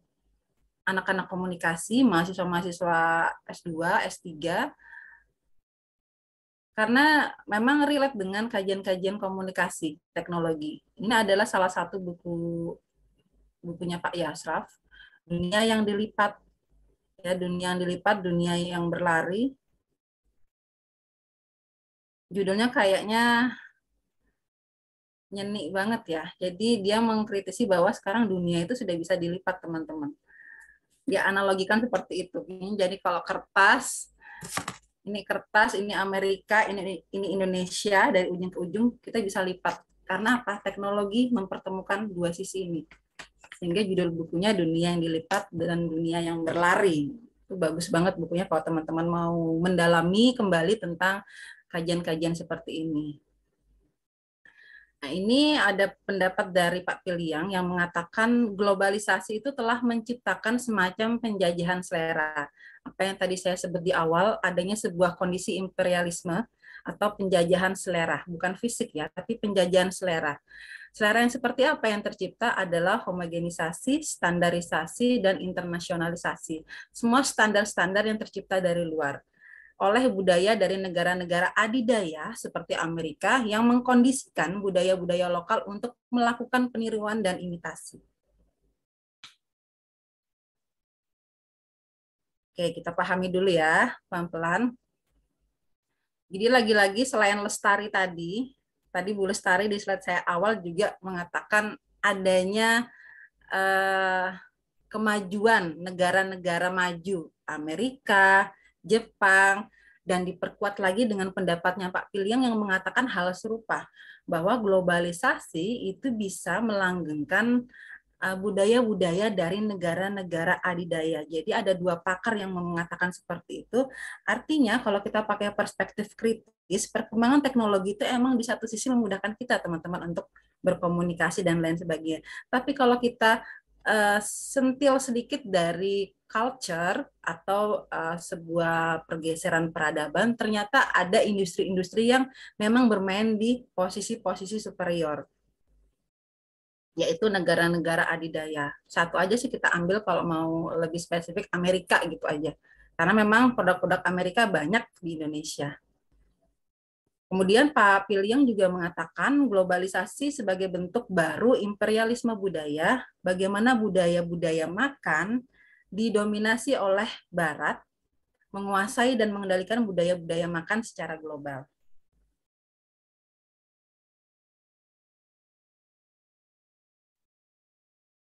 anak-anak komunikasi, mahasiswa-mahasiswa S2, S3, karena memang relate dengan kajian-kajian komunikasi teknologi. Ini adalah salah satu buku bukunya Pak Yasraf, dunia yang dilipat ya dunia yang dilipat, dunia yang berlari. Judulnya kayaknya nyenik banget ya. Jadi dia mengkritisi bahwa sekarang dunia itu sudah bisa dilipat, teman-teman dianalogikan seperti itu. Ini jadi kalau kertas ini kertas, ini Amerika, ini ini Indonesia dari ujung ke ujung kita bisa lipat. Karena apa? Teknologi mempertemukan dua sisi ini. Sehingga judul bukunya dunia yang dilipat dan dunia yang berlari. Itu bagus banget bukunya kalau teman-teman mau mendalami kembali tentang kajian-kajian seperti ini. Nah, ini ada pendapat dari Pak Piliang yang mengatakan globalisasi itu telah menciptakan semacam penjajahan selera. Apa yang tadi saya sebut di awal, adanya sebuah kondisi imperialisme atau penjajahan selera, bukan fisik ya, tapi penjajahan selera. Selera yang seperti apa yang tercipta adalah homogenisasi, standarisasi, dan internasionalisasi. Semua standar-standar yang tercipta dari luar oleh budaya dari negara-negara adidaya seperti Amerika yang mengkondisikan budaya-budaya lokal untuk melakukan peniruan dan imitasi. Oke, kita pahami dulu ya, pelan-pelan. Jadi lagi-lagi selain Lestari tadi, tadi Bu Lestari di slide saya awal juga mengatakan adanya eh, kemajuan negara-negara maju, Amerika, Jepang, dan diperkuat lagi dengan pendapatnya Pak Piliang yang mengatakan hal serupa bahwa globalisasi itu bisa melanggengkan eh, budaya-budaya dari negara-negara adidaya. Jadi ada dua pakar yang mengatakan seperti itu. Artinya kalau kita pakai perspektif kritis, perkembangan teknologi itu emang di satu sisi memudahkan kita teman-teman untuk berkomunikasi dan lain sebagainya. Tapi kalau kita uh, sentil sedikit dari culture atau uh, sebuah pergeseran peradaban ternyata ada industri-industri yang memang bermain di posisi-posisi superior yaitu negara-negara adidaya. Satu aja sih kita ambil kalau mau lebih spesifik Amerika gitu aja. Karena memang produk-produk Amerika banyak di Indonesia. Kemudian Pak Piliang juga mengatakan globalisasi sebagai bentuk baru imperialisme budaya, bagaimana budaya-budaya makan didominasi oleh Barat, menguasai dan mengendalikan budaya-budaya makan secara global.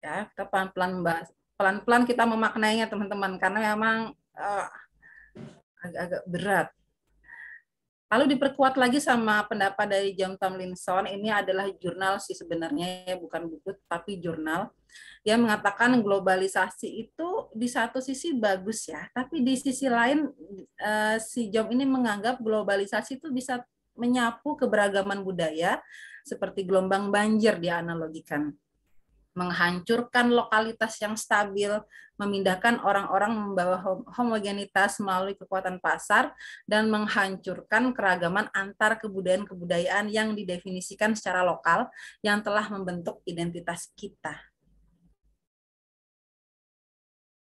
Ya, kita pelan-pelan pelan-pelan kita memaknainya teman-teman karena memang uh, agak-agak berat Lalu diperkuat lagi sama pendapat dari John Tomlinson, ini adalah jurnal sih sebenarnya, ya, bukan buku tapi jurnal. Dia mengatakan globalisasi itu di satu sisi bagus ya, tapi di sisi lain eh, si John ini menganggap globalisasi itu bisa menyapu keberagaman budaya seperti gelombang banjir dia analogikan menghancurkan lokalitas yang stabil, memindahkan orang-orang membawa homogenitas melalui kekuatan pasar, dan menghancurkan keragaman antar kebudayaan-kebudayaan yang didefinisikan secara lokal yang telah membentuk identitas kita.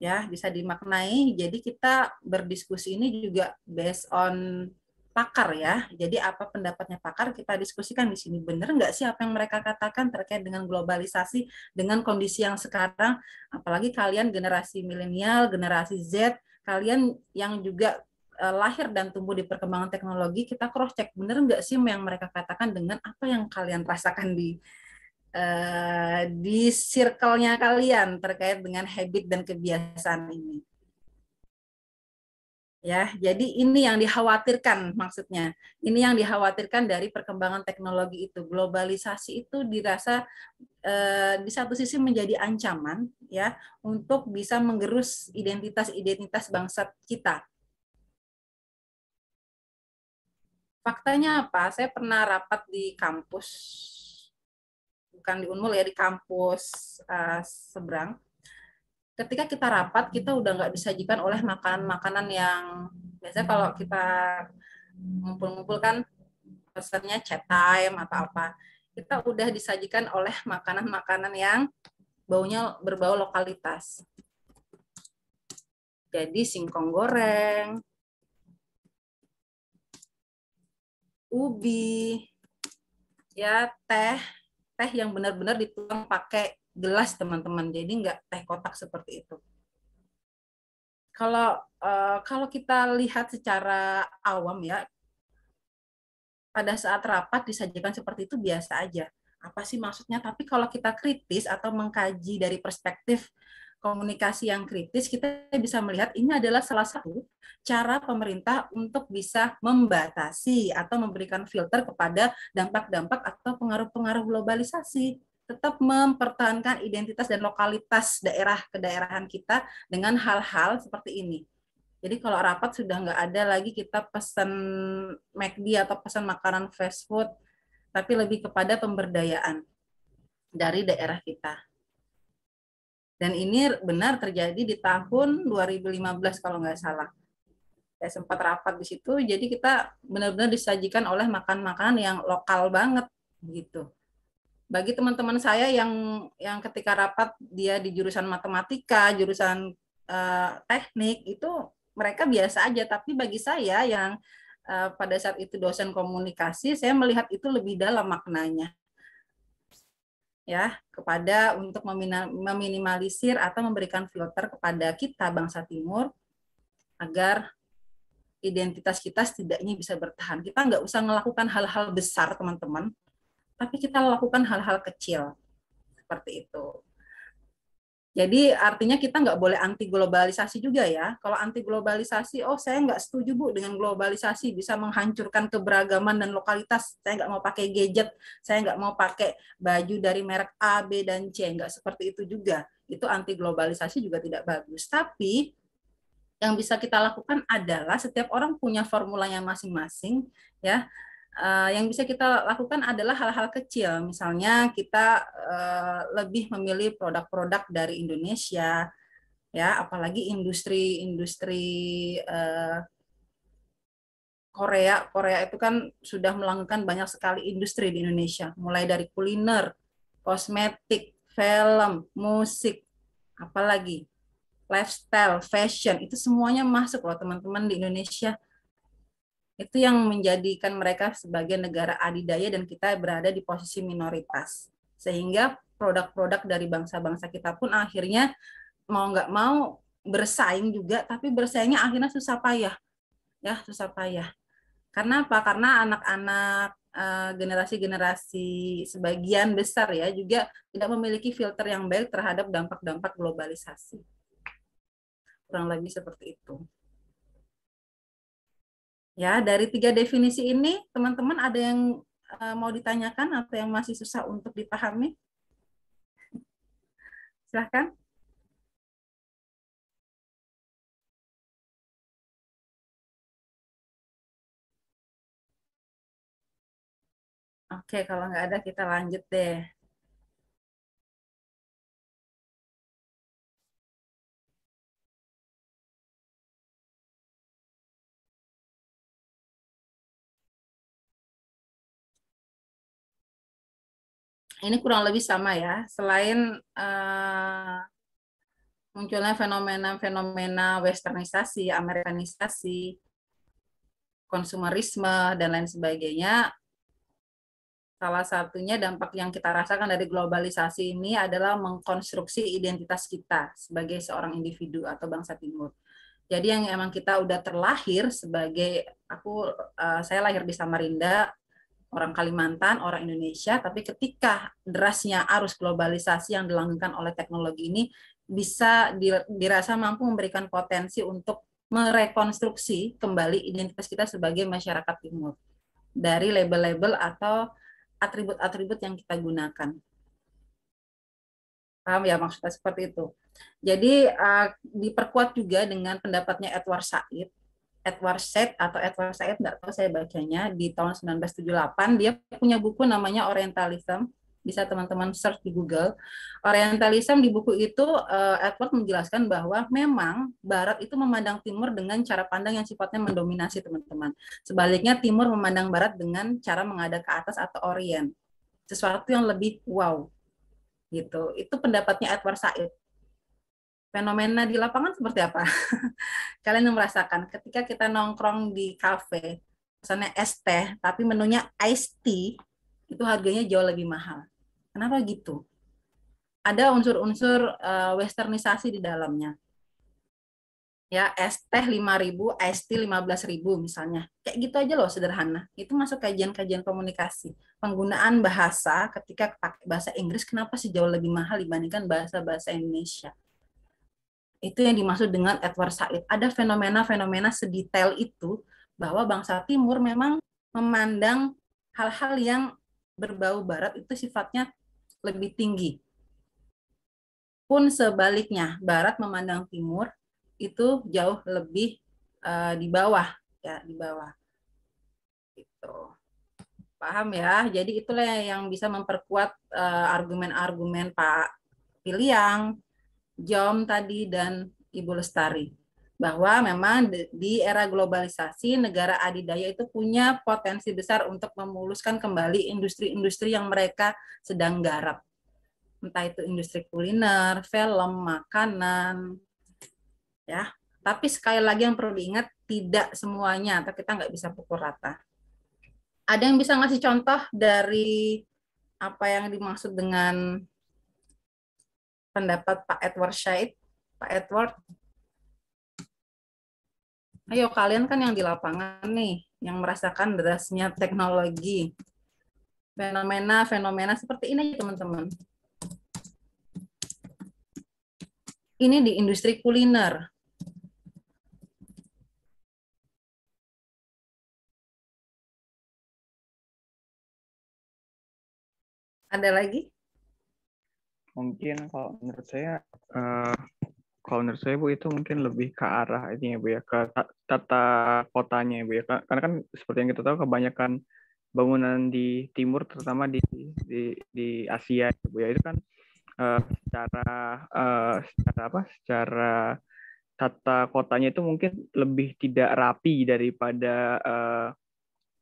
Ya, bisa dimaknai. Jadi kita berdiskusi ini juga based on pakar ya. Jadi apa pendapatnya pakar kita diskusikan di sini. Benar nggak sih apa yang mereka katakan terkait dengan globalisasi dengan kondisi yang sekarang? Apalagi kalian generasi milenial, generasi Z, kalian yang juga e, lahir dan tumbuh di perkembangan teknologi, kita cross check benar nggak sih yang mereka katakan dengan apa yang kalian rasakan di uh, di circle-nya kalian terkait dengan habit dan kebiasaan ini. Ya, jadi ini yang dikhawatirkan maksudnya. Ini yang dikhawatirkan dari perkembangan teknologi itu. Globalisasi itu dirasa eh, di satu sisi menjadi ancaman ya untuk bisa menggerus identitas-identitas bangsa kita. Faktanya apa? Saya pernah rapat di kampus bukan di Unmul ya di kampus uh, seberang ketika kita rapat kita udah nggak disajikan oleh makanan-makanan yang biasanya kalau kita ngumpul-ngumpul kan pesannya chat time atau apa kita udah disajikan oleh makanan-makanan yang baunya berbau lokalitas jadi singkong goreng ubi ya teh teh yang benar-benar dituang pakai gelas teman-teman jadi nggak teh kotak seperti itu kalau eh, kalau kita lihat secara awam ya pada saat rapat disajikan seperti itu biasa aja apa sih maksudnya tapi kalau kita kritis atau mengkaji dari perspektif komunikasi yang kritis kita bisa melihat ini adalah salah satu cara pemerintah untuk bisa membatasi atau memberikan filter kepada dampak-dampak atau pengaruh-pengaruh globalisasi tetap mempertahankan identitas dan lokalitas daerah kedaerahan kita dengan hal-hal seperti ini. Jadi kalau rapat sudah nggak ada lagi kita pesan McD atau pesan makanan fast food, tapi lebih kepada pemberdayaan dari daerah kita. Dan ini benar terjadi di tahun 2015 kalau nggak salah. Saya sempat rapat di situ, jadi kita benar-benar disajikan oleh makan-makanan yang lokal banget gitu bagi teman-teman saya yang yang ketika rapat dia di jurusan matematika, jurusan uh, teknik itu mereka biasa aja, tapi bagi saya yang uh, pada saat itu dosen komunikasi, saya melihat itu lebih dalam maknanya. Ya, kepada untuk meminimalisir atau memberikan filter kepada kita bangsa timur agar identitas kita setidaknya bisa bertahan. Kita nggak usah melakukan hal-hal besar, teman-teman tapi kita lakukan hal-hal kecil seperti itu. Jadi artinya kita nggak boleh anti globalisasi juga ya. Kalau anti globalisasi, oh saya nggak setuju bu dengan globalisasi bisa menghancurkan keberagaman dan lokalitas. Saya nggak mau pakai gadget, saya nggak mau pakai baju dari merek A, B dan C. Nggak seperti itu juga. Itu anti globalisasi juga tidak bagus. Tapi yang bisa kita lakukan adalah setiap orang punya formulanya masing-masing ya Eh, yang bisa kita lakukan adalah hal-hal kecil. Misalnya kita eh, lebih memilih produk-produk dari Indonesia, ya, apalagi industri-industri eh, Korea. Korea itu kan sudah melakukan banyak sekali industri di Indonesia, mulai dari kuliner, kosmetik, film, musik, apalagi lifestyle, fashion, itu semuanya masuk loh teman-teman di Indonesia itu yang menjadikan mereka sebagai negara adidaya dan kita berada di posisi minoritas sehingga produk-produk dari bangsa-bangsa kita pun akhirnya mau nggak mau bersaing juga tapi bersaingnya akhirnya susah payah ya susah payah karena apa karena anak-anak eh, generasi-generasi sebagian besar ya juga tidak memiliki filter yang baik terhadap dampak-dampak globalisasi kurang lebih seperti itu. Ya, dari tiga definisi ini, teman-teman ada yang eh, mau ditanyakan atau yang masih susah untuk dipahami? Silahkan. Oke, kalau nggak ada kita lanjut deh. ini kurang lebih sama ya. Selain uh, munculnya fenomena-fenomena westernisasi, amerikanisasi, konsumerisme, dan lain sebagainya, salah satunya dampak yang kita rasakan dari globalisasi ini adalah mengkonstruksi identitas kita sebagai seorang individu atau bangsa timur. Jadi yang emang kita udah terlahir sebagai aku uh, saya lahir di Samarinda, orang Kalimantan, orang Indonesia, tapi ketika derasnya arus globalisasi yang dilanggengkan oleh teknologi ini bisa dirasa mampu memberikan potensi untuk merekonstruksi kembali identitas kita sebagai masyarakat timur dari label-label atau atribut-atribut yang kita gunakan. Paham ya maksudnya seperti itu. Jadi eh, diperkuat juga dengan pendapatnya Edward Said Edward Said atau Edward Said nggak tahu saya bacanya di tahun 1978 dia punya buku namanya Orientalism bisa teman-teman search di Google. Orientalism di buku itu eh, Edward menjelaskan bahwa memang Barat itu memandang Timur dengan cara pandang yang sifatnya mendominasi teman-teman. Sebaliknya Timur memandang Barat dengan cara mengada ke atas atau Orient, sesuatu yang lebih wow gitu. Itu pendapatnya Edward Said fenomena di lapangan seperti apa? Kalian yang merasakan ketika kita nongkrong di kafe, misalnya es teh, tapi menunya ice tea, itu harganya jauh lebih mahal. Kenapa gitu? Ada unsur-unsur uh, westernisasi di dalamnya. Ya, es teh 5000, ice tea ribu misalnya. Kayak gitu aja loh sederhana. Itu masuk kajian-kajian komunikasi. Penggunaan bahasa ketika pakai bahasa Inggris kenapa sih jauh lebih mahal dibandingkan bahasa-bahasa Indonesia? Itu yang dimaksud dengan Edward Said. Ada fenomena-fenomena sedetail itu bahwa bangsa timur memang memandang hal-hal yang berbau barat itu sifatnya lebih tinggi. Pun sebaliknya, barat memandang timur itu jauh lebih uh, di bawah ya, di bawah. Gitu paham ya. Jadi itulah yang bisa memperkuat eh, argumen-argumen uh, argumen -argumen Pak Piliang, Jom tadi dan Ibu Lestari bahwa memang di era globalisasi negara adidaya itu punya potensi besar untuk memuluskan kembali industri-industri yang mereka sedang garap. Entah itu industri kuliner, film, makanan, ya. Tapi sekali lagi yang perlu diingat tidak semuanya atau kita nggak bisa pukul rata. Ada yang bisa ngasih contoh dari apa yang dimaksud dengan pendapat Pak Edward Syed. Pak Edward, ayo kalian kan yang di lapangan nih, yang merasakan derasnya teknologi. Fenomena-fenomena seperti ini teman-teman. Ini di industri kuliner. Ada lagi? mungkin kalau menurut saya uh, kalau menurut saya bu itu mungkin lebih ke arah ini ya bu ya ke tata kotanya ya bu ya karena kan seperti yang kita tahu kebanyakan bangunan di timur terutama di di, di Asia ya bu ya itu kan uh, secara uh, secara apa secara tata kotanya itu mungkin lebih tidak rapi daripada uh,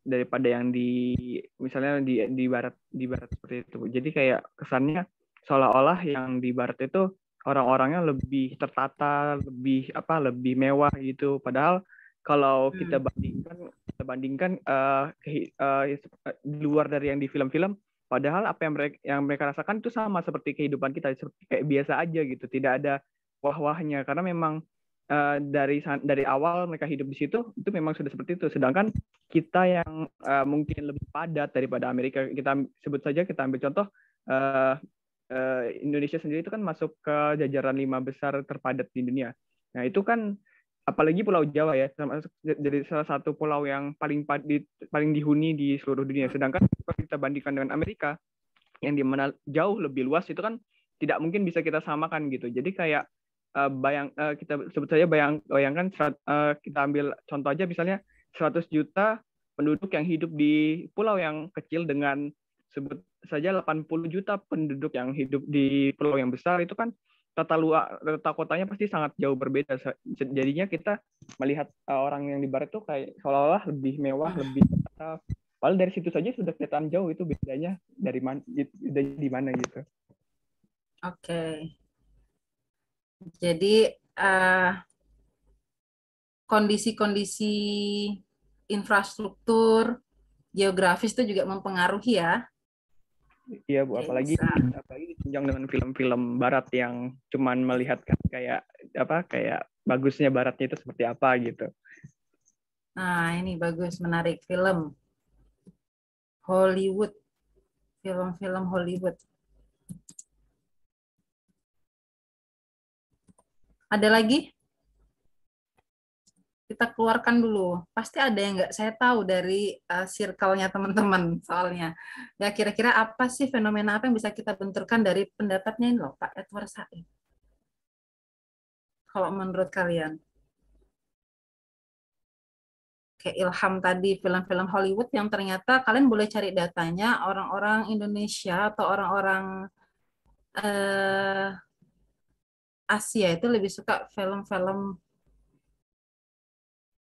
daripada yang di misalnya di di barat di barat seperti itu bu jadi kayak kesannya seolah-olah yang di barat itu orang-orangnya lebih tertata, lebih apa, lebih mewah gitu. Padahal kalau hmm. kita bandingkan kita bandingkan uh, uh, luar dari yang di film-film, padahal apa yang mereka yang mereka rasakan itu sama seperti kehidupan kita, seperti kayak biasa aja gitu. Tidak ada wah-wahnya karena memang Uh, dari dari awal mereka hidup di situ itu memang sudah seperti itu. Sedangkan kita yang uh, mungkin lebih padat daripada Amerika, kita sebut saja kita ambil contoh uh, uh, Indonesia sendiri itu kan masuk ke jajaran lima besar terpadat di dunia. Nah itu kan apalagi Pulau Jawa ya jadi salah satu pulau yang paling padi, paling dihuni di seluruh dunia. Sedangkan kalau kita bandingkan dengan Amerika yang di mana jauh lebih luas itu kan tidak mungkin bisa kita samakan gitu. Jadi kayak uh, bayang uh, kita sebut saja bayang bayangkan uh, kita ambil contoh aja misalnya 100 juta penduduk yang hidup di pulau yang kecil dengan sebut saja 80 juta penduduk yang hidup di pulau yang besar itu kan tata luar tata kotanya pasti sangat jauh berbeda jadinya kita melihat eh, orang yang di barat itu kayak seolah-olah lebih mewah lebih Padahal dari situ saja sudah kelihatan jauh itu bedanya dari mana di mana gitu. Oke. Okay. Jadi kondisi eh, kondisi-kondisi infrastruktur geografis itu juga mempengaruhi ya Iya bu, apalagi Bisa. apalagi ditunjang dengan film-film Barat yang cuman melihat kan kayak apa kayak bagusnya Baratnya itu seperti apa gitu. Nah ini bagus menarik film Hollywood, film-film Hollywood. Ada lagi? kita keluarkan dulu. Pasti ada yang nggak saya tahu dari uh, circle-nya teman-teman soalnya. Ya kira-kira apa sih fenomena apa yang bisa kita benturkan dari pendapatnya ini loh Pak Edward Said? Kalau menurut kalian? Kayak Ilham tadi, film-film Hollywood yang ternyata kalian boleh cari datanya orang-orang Indonesia atau orang-orang eh, Asia itu lebih suka film-film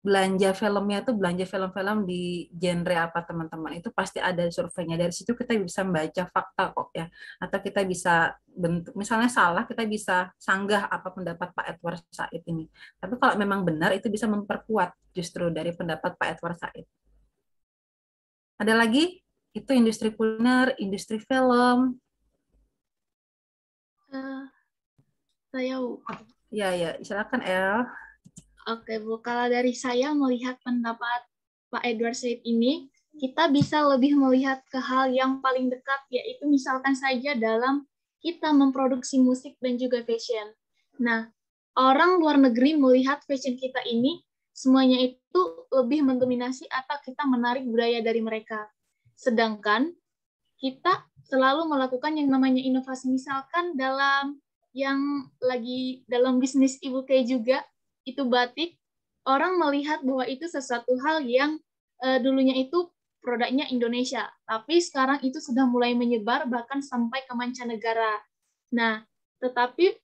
belanja filmnya tuh belanja film-film di genre apa teman-teman itu pasti ada surveinya dari situ kita bisa membaca fakta kok ya atau kita bisa bentuk misalnya salah kita bisa sanggah apa pendapat Pak Edward Said ini tapi kalau memang benar itu bisa memperkuat justru dari pendapat Pak Edward Said ada lagi itu industri kuliner industri film uh, saya ya ya silakan El Oke Bu, kalau dari saya melihat pendapat Pak Edward Said ini, kita bisa lebih melihat ke hal yang paling dekat, yaitu misalkan saja dalam kita memproduksi musik dan juga fashion. Nah, orang luar negeri melihat fashion kita ini, semuanya itu lebih mendominasi atau kita menarik budaya dari mereka. Sedangkan kita selalu melakukan yang namanya inovasi, misalkan dalam yang lagi dalam bisnis ibu kay juga, itu batik, orang melihat bahwa itu sesuatu hal yang uh, dulunya itu produknya Indonesia, tapi sekarang itu sudah mulai menyebar bahkan sampai ke mancanegara. Nah, tetapi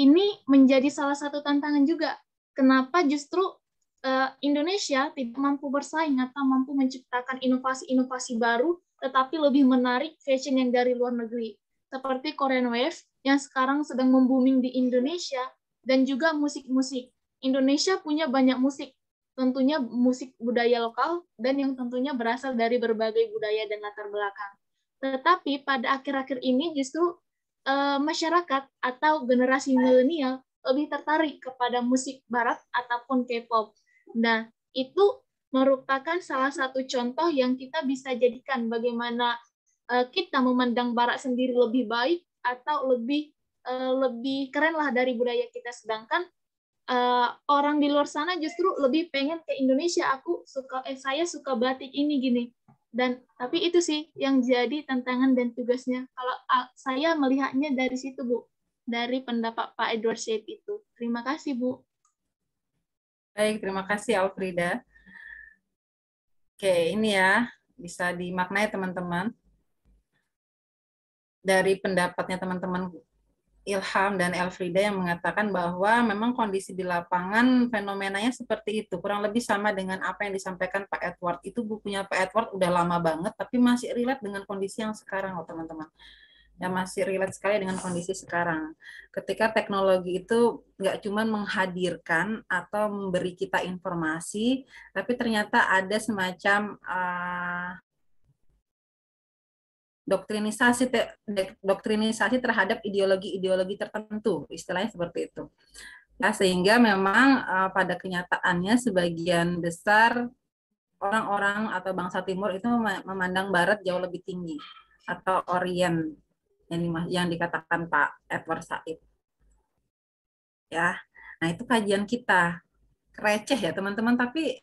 ini menjadi salah satu tantangan juga. Kenapa justru uh, Indonesia tidak mampu bersaing atau mampu menciptakan inovasi-inovasi baru, tetapi lebih menarik fashion yang dari luar negeri, seperti Korean Wave yang sekarang sedang membooming di Indonesia dan juga musik-musik Indonesia punya banyak musik, tentunya musik budaya lokal dan yang tentunya berasal dari berbagai budaya dan latar belakang. Tetapi pada akhir-akhir ini justru e, masyarakat atau generasi milenial lebih tertarik kepada musik barat ataupun K-pop. Nah, itu merupakan salah satu contoh yang kita bisa jadikan bagaimana e, kita memandang barat sendiri lebih baik atau lebih eh, lebih keren lah dari budaya kita sedangkan uh, orang di luar sana justru lebih pengen ke Indonesia aku suka eh saya suka batik ini gini dan tapi itu sih yang jadi tantangan dan tugasnya kalau uh, saya melihatnya dari situ bu dari pendapat Pak Edward Said itu terima kasih bu baik terima kasih Alfrida oke ini ya bisa dimaknai teman-teman dari pendapatnya teman-teman Ilham dan Elfrida yang mengatakan bahwa memang kondisi di lapangan fenomenanya seperti itu, kurang lebih sama dengan apa yang disampaikan Pak Edward. Itu bukunya Pak Edward udah lama banget, tapi masih relate dengan kondisi yang sekarang loh teman-teman. Ya masih relate sekali dengan kondisi sekarang. Ketika teknologi itu nggak cuma menghadirkan atau memberi kita informasi, tapi ternyata ada semacam uh, doktrinisasi te, doktrinisasi terhadap ideologi-ideologi tertentu istilahnya seperti itu ya sehingga memang uh, pada kenyataannya sebagian besar orang-orang atau bangsa timur itu memandang barat jauh lebih tinggi atau orient yang, di, yang dikatakan Pak Edward Said ya nah itu kajian kita receh ya teman-teman tapi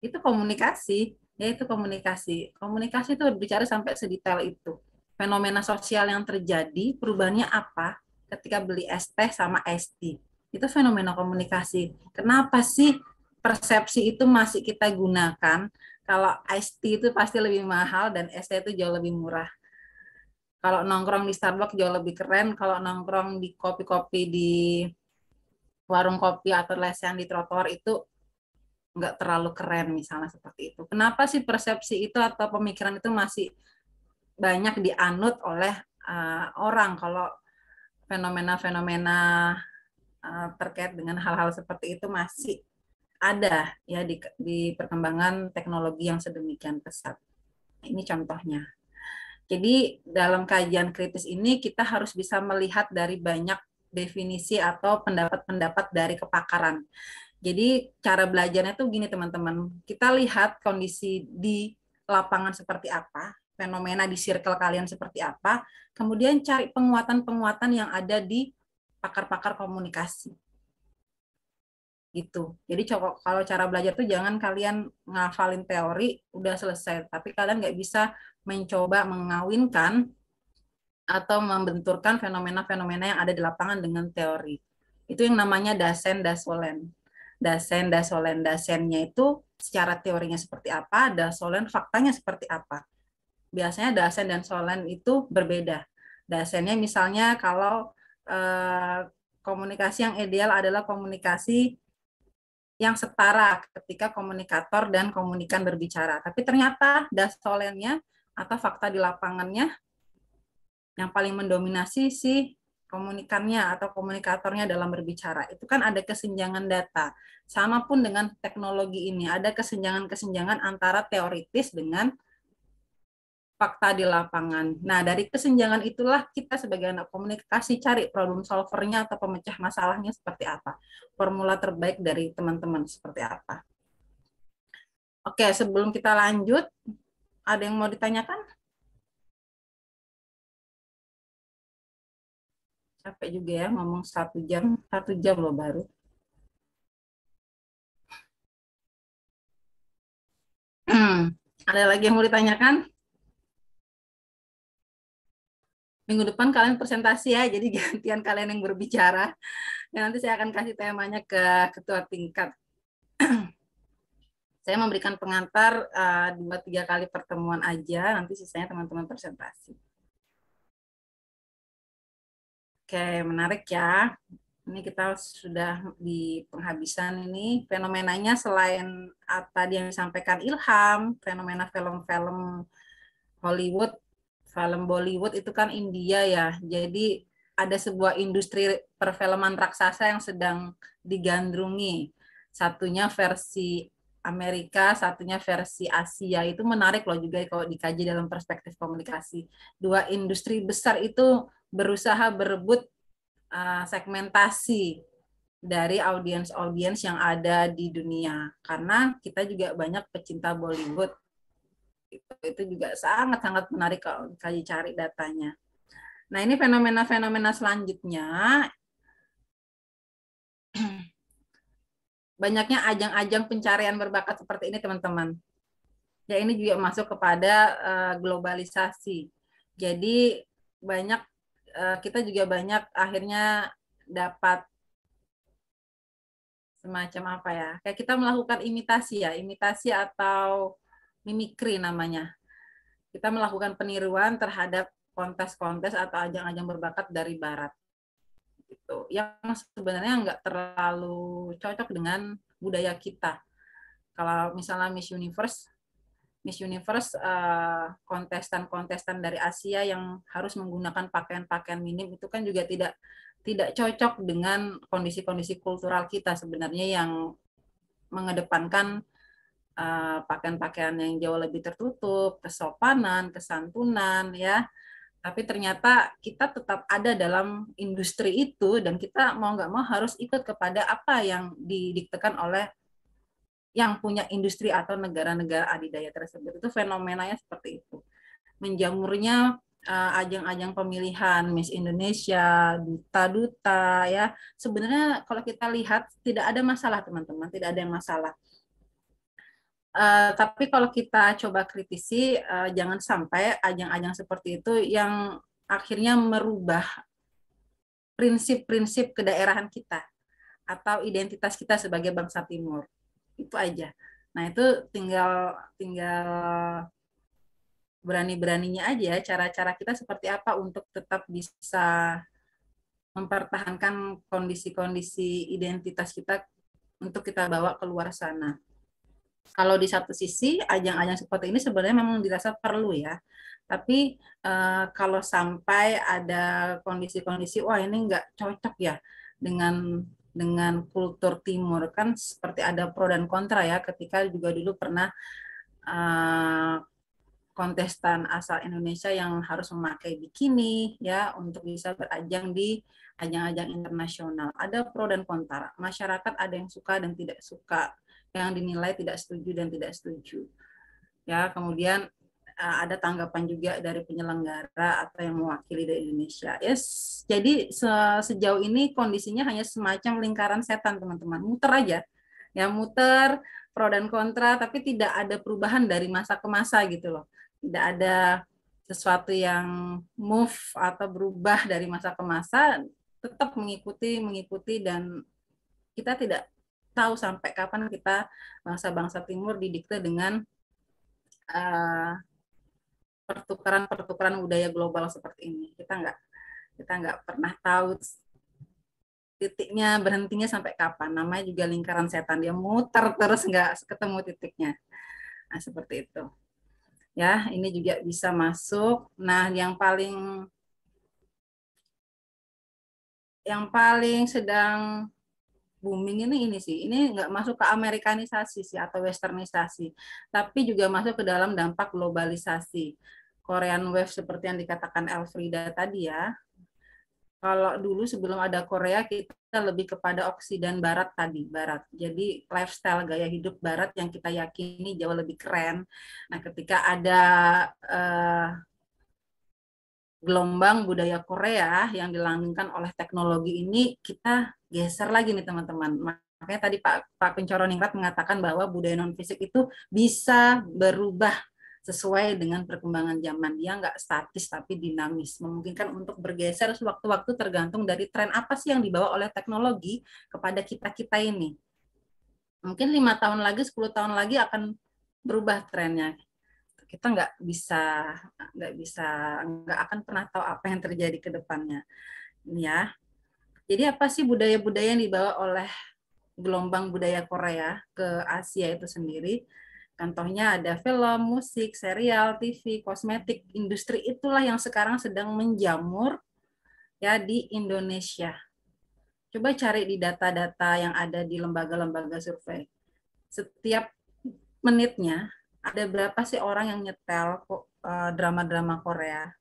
itu komunikasi yaitu komunikasi. Komunikasi itu berbicara sampai sedetail itu. Fenomena sosial yang terjadi, perubahannya apa ketika beli es teh sama es Itu fenomena komunikasi. Kenapa sih persepsi itu masih kita gunakan kalau es itu pasti lebih mahal dan es itu jauh lebih murah. Kalau nongkrong di Starbucks jauh lebih keren, kalau nongkrong di kopi-kopi di warung kopi atau lesen di trotoar itu nggak terlalu keren misalnya seperti itu. Kenapa sih persepsi itu atau pemikiran itu masih banyak dianut oleh uh, orang kalau fenomena-fenomena uh, terkait dengan hal-hal seperti itu masih ada ya di, di perkembangan teknologi yang sedemikian pesat. Ini contohnya. Jadi dalam kajian kritis ini kita harus bisa melihat dari banyak definisi atau pendapat-pendapat dari kepakaran. Jadi cara belajarnya tuh gini teman-teman, kita lihat kondisi di lapangan seperti apa, fenomena di circle kalian seperti apa, kemudian cari penguatan-penguatan yang ada di pakar-pakar komunikasi. Gitu. Jadi kalau cara belajar tuh jangan kalian ngafalin teori udah selesai, tapi kalian nggak bisa mencoba mengawinkan atau membenturkan fenomena-fenomena yang ada di lapangan dengan teori. Itu yang namanya dasen dasolen dasen, dasolen, dasennya itu secara teorinya seperti apa, dasolen faktanya seperti apa. Biasanya dasen dan solen itu berbeda. Dasennya misalnya kalau eh, komunikasi yang ideal adalah komunikasi yang setara ketika komunikator dan komunikan berbicara. Tapi ternyata dasolennya atau fakta di lapangannya yang paling mendominasi si komunikannya atau komunikatornya dalam berbicara itu kan ada kesenjangan data sama pun dengan teknologi ini ada kesenjangan-kesenjangan antara teoritis dengan fakta di lapangan. Nah, dari kesenjangan itulah kita sebagai anak komunikasi cari problem solvernya atau pemecah masalahnya seperti apa. Formula terbaik dari teman-teman seperti apa. Oke, sebelum kita lanjut, ada yang mau ditanyakan? capek juga ya ngomong satu jam hmm. satu jam loh baru ada lagi yang mau ditanyakan minggu depan kalian presentasi ya jadi gantian kalian yang berbicara dan nanti saya akan kasih temanya ke ketua tingkat saya memberikan pengantar uh, dua tiga kali pertemuan aja nanti sisanya teman-teman presentasi Oke, menarik ya. Ini kita sudah di penghabisan ini. Fenomenanya selain tadi yang disampaikan Ilham, fenomena film-film Hollywood, film Bollywood itu kan India ya. Jadi ada sebuah industri perfilman raksasa yang sedang digandrungi. Satunya versi Amerika, satunya versi Asia. Itu menarik loh juga kalau dikaji dalam perspektif komunikasi. Dua industri besar itu berusaha berebut eh, segmentasi dari audiens-audiens yang ada di dunia karena kita juga banyak pecinta Bollywood gitu. itu, juga sangat-sangat menarik kalau kaji cari datanya. Nah ini fenomena-fenomena selanjutnya banyaknya ajang-ajang pencarian berbakat seperti ini teman-teman. Ya ini juga masuk kepada eh, globalisasi. Jadi banyak Eh, kita juga banyak akhirnya dapat semacam apa ya kayak kita melakukan imitasi ya imitasi atau mimikri namanya kita melakukan peniruan terhadap kontes-kontes atau ajang-ajang berbakat dari barat itu yang sebenarnya nggak terlalu cocok dengan budaya kita kalau misalnya Miss Universe Miss Universe eh, kontestan-kontestan uh, dari Asia yang harus menggunakan pakaian-pakaian minim itu kan juga tidak tidak cocok dengan kondisi-kondisi kultural kita sebenarnya yang mengedepankan eh, pakaian-pakaian uh, yang jauh lebih tertutup, kesopanan, kesantunan ya. Tapi ternyata kita tetap ada dalam industri itu dan kita mau nggak mau harus ikut kepada apa yang didiktekan oleh yang punya industri atau negara-negara adidaya tersebut itu fenomenanya seperti itu menjamurnya eh, ajang-ajang uh, pemilihan Miss Indonesia, duta-duta ya. Sebenarnya kalau kita lihat tidak ada masalah teman-teman, tidak ada yang masalah. Uh, tapi kalau kita coba kritisi, uh, jangan sampai ajang-ajang seperti itu yang akhirnya merubah prinsip-prinsip kedaerahan kita atau identitas kita sebagai bangsa timur itu aja nah itu tinggal tinggal berani-beraninya aja ya, cara-cara kita seperti apa untuk tetap bisa mempertahankan kondisi-kondisi identitas kita untuk kita bawa keluar sana. Kalau di satu sisi ajang-ajang seperti ini sebenarnya memang dirasa perlu ya, tapi eh, kalau sampai ada kondisi-kondisi wah ini nggak cocok ya dengan dengan kultur timur kan seperti ada pro dan kontra ya ketika juga dulu pernah uh, kontestan asal Indonesia yang harus memakai bikini ya untuk bisa berajang di ajang-ajang internasional. Ada pro dan kontra. Masyarakat ada yang suka dan tidak suka, yang dinilai tidak setuju dan tidak setuju. Ya, kemudian Eh, ada tanggapan juga dari penyelenggara atau yang mewakili dari Indonesia. Yes, jadi se sejauh ini kondisinya hanya semacam lingkaran setan teman-teman, muter aja, ya muter pro dan kontra, tapi tidak ada perubahan dari masa ke masa gitu loh, tidak ada sesuatu yang move atau berubah dari masa ke masa, tetap mengikuti mengikuti dan kita tidak tahu sampai kapan kita bangsa-bangsa timur didikte dengan uh, pertukaran-pertukaran budaya global seperti ini. Kita nggak kita nggak pernah tahu titiknya berhentinya sampai kapan. Namanya juga lingkaran setan dia muter terus nggak ketemu titiknya. Nah, seperti itu. Ya, ini juga bisa masuk. Nah, yang paling yang paling sedang booming ini ini sih ini nggak masuk ke Amerikanisasi sih atau Westernisasi tapi juga masuk ke dalam dampak globalisasi Korean Wave seperti yang dikatakan Elfrida tadi ya. Kalau dulu sebelum ada Korea kita lebih kepada oksidan barat tadi, barat. Jadi lifestyle gaya hidup barat yang kita yakini jauh lebih keren. Nah, ketika ada uh, gelombang budaya Korea yang dilanggengkan oleh teknologi ini kita geser lagi nih teman-teman. Makanya tadi Pak Pak Pencoroningrat mengatakan bahwa budaya non fisik itu bisa berubah sesuai dengan perkembangan zaman dia nggak statis tapi dinamis memungkinkan untuk bergeser sewaktu-waktu tergantung dari tren apa sih yang dibawa oleh teknologi kepada kita kita ini mungkin lima tahun lagi 10 tahun lagi akan berubah trennya kita nggak bisa nggak bisa nggak akan pernah tahu apa yang terjadi ke depannya ya jadi apa sih budaya-budaya yang dibawa oleh gelombang budaya Korea ke Asia itu sendiri Contohnya ada film, musik, serial, TV, kosmetik, industri itulah yang sekarang sedang menjamur ya di Indonesia. Coba cari di data-data yang ada di lembaga-lembaga survei. Setiap menitnya ada berapa sih orang yang nyetel eh, drama-drama Korea?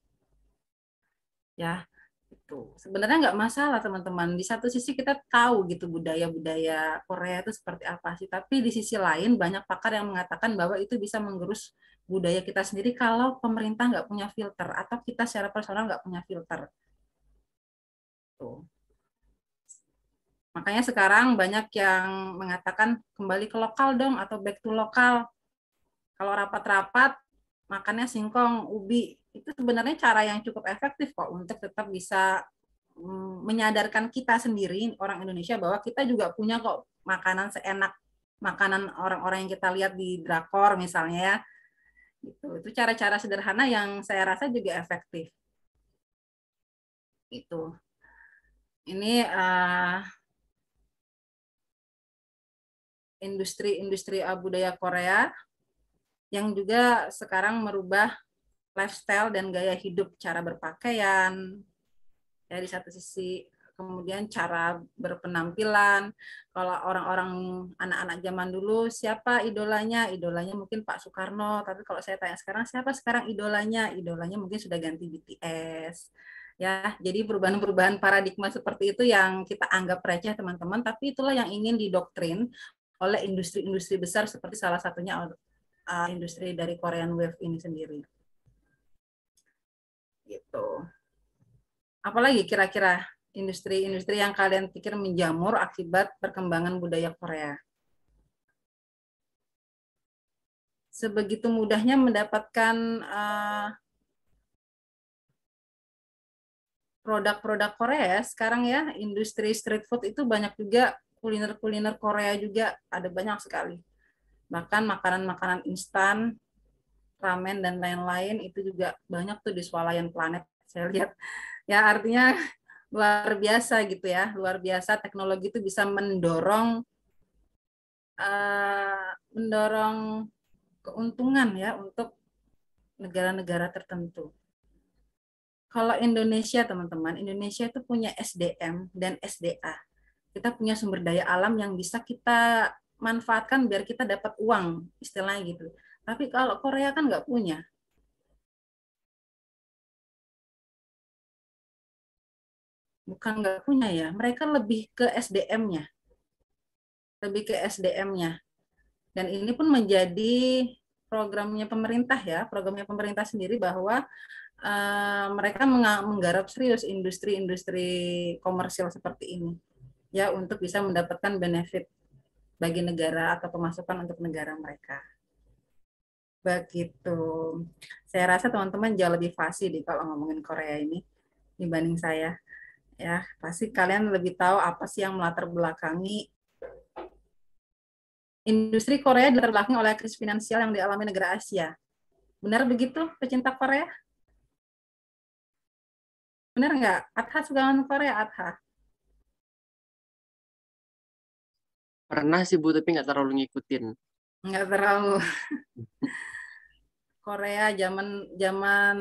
Ya, itu sebenarnya nggak masalah teman-teman. Di satu sisi kita tahu gitu budaya-budaya Korea itu seperti apa sih, tapi di sisi lain banyak pakar yang mengatakan bahwa itu bisa menggerus budaya kita sendiri kalau pemerintah nggak punya filter atau kita secara personal nggak punya filter. Tuh. Makanya sekarang banyak yang mengatakan kembali ke lokal dong atau back to lokal. Kalau rapat-rapat makannya singkong, ubi. Itu sebenarnya cara yang cukup efektif kok untuk tetap bisa mm, menyadarkan kita sendiri orang Indonesia bahwa kita juga punya kok makanan seenak makanan orang-orang yang kita lihat di drakor misalnya ya. Itu itu cara-cara sederhana yang saya rasa juga efektif. Itu. Ini uh, industri-industri eh, budaya Korea yang juga sekarang merubah lifestyle dan gaya hidup, cara berpakaian. Ya, dari satu sisi kemudian cara berpenampilan. Kalau orang-orang anak-anak zaman dulu siapa idolanya? Idolanya mungkin Pak Soekarno, tapi kalau saya tanya sekarang siapa sekarang idolanya? Idolanya mungkin sudah ganti BTS. Ya, jadi perubahan-perubahan paradigma seperti itu yang kita anggap receh teman-teman, tapi itulah yang ingin didoktrin oleh industri-industri besar seperti salah satunya uh, industri dari Korean Wave ini sendiri. Gitu. Apalagi kira-kira industri-industri yang kalian pikir menjamur akibat perkembangan budaya Korea. Sebegitu mudahnya mendapatkan produk eh, produk-produk Korea ya, sekarang ya industri street food itu banyak juga kuliner-kuliner Korea juga ada banyak sekali bahkan makanan-makanan instan ramen dan lain-lain itu juga banyak tuh di swalayan planet saya lihat ya artinya luar biasa gitu ya luar biasa teknologi itu bisa mendorong uh, mendorong keuntungan ya untuk negara-negara tertentu kalau Indonesia teman-teman Indonesia itu punya SDM dan SDA kita punya sumber daya alam yang bisa kita manfaatkan biar kita dapat uang istilahnya gitu tapi kalau Korea kan nggak punya bukan nggak punya ya mereka lebih ke SDM-nya lebih ke SDM-nya dan ini pun menjadi programnya pemerintah ya programnya pemerintah sendiri bahwa uh, mereka menggarap serius industri-industri komersial seperti ini ya untuk bisa mendapatkan benefit bagi negara atau pemasukan untuk negara mereka. Begitu. Saya rasa teman-teman jauh lebih fasih di kalau ngomongin Korea ini dibanding saya. Ya, pasti kalian lebih tahu apa sih yang melatar belakangi industri Korea dilatar oleh krisis finansial yang dialami negara Asia. Benar begitu, pecinta Korea? Benar nggak? Adha suka Korea, Adha? Pernah sih Bu, tapi nggak terlalu ngikutin. Nggak terlalu. Korea zaman zaman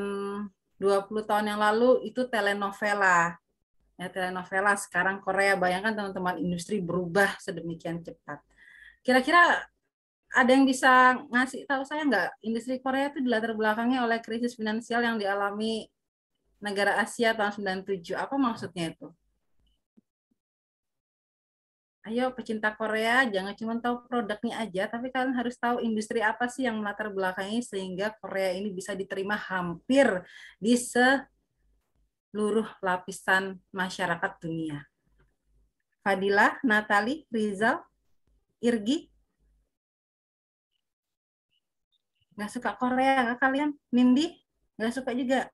20 tahun yang lalu itu telenovela. Ya, telenovela sekarang Korea bayangkan teman-teman industri berubah sedemikian cepat. Kira-kira ada yang bisa ngasih tahu saya nggak industri Korea itu dilatar belakangnya oleh krisis finansial yang dialami negara Asia tahun 97. Apa maksudnya itu? ayo pecinta Korea jangan cuma tahu produknya aja, tapi kalian harus tahu industri apa sih yang melatar belakangi sehingga Korea ini bisa diterima hampir di seluruh lapisan masyarakat dunia. Fadila, Natali, Rizal, Irgi. Nggak suka Korea nggak kalian? Nindi? Nggak suka juga?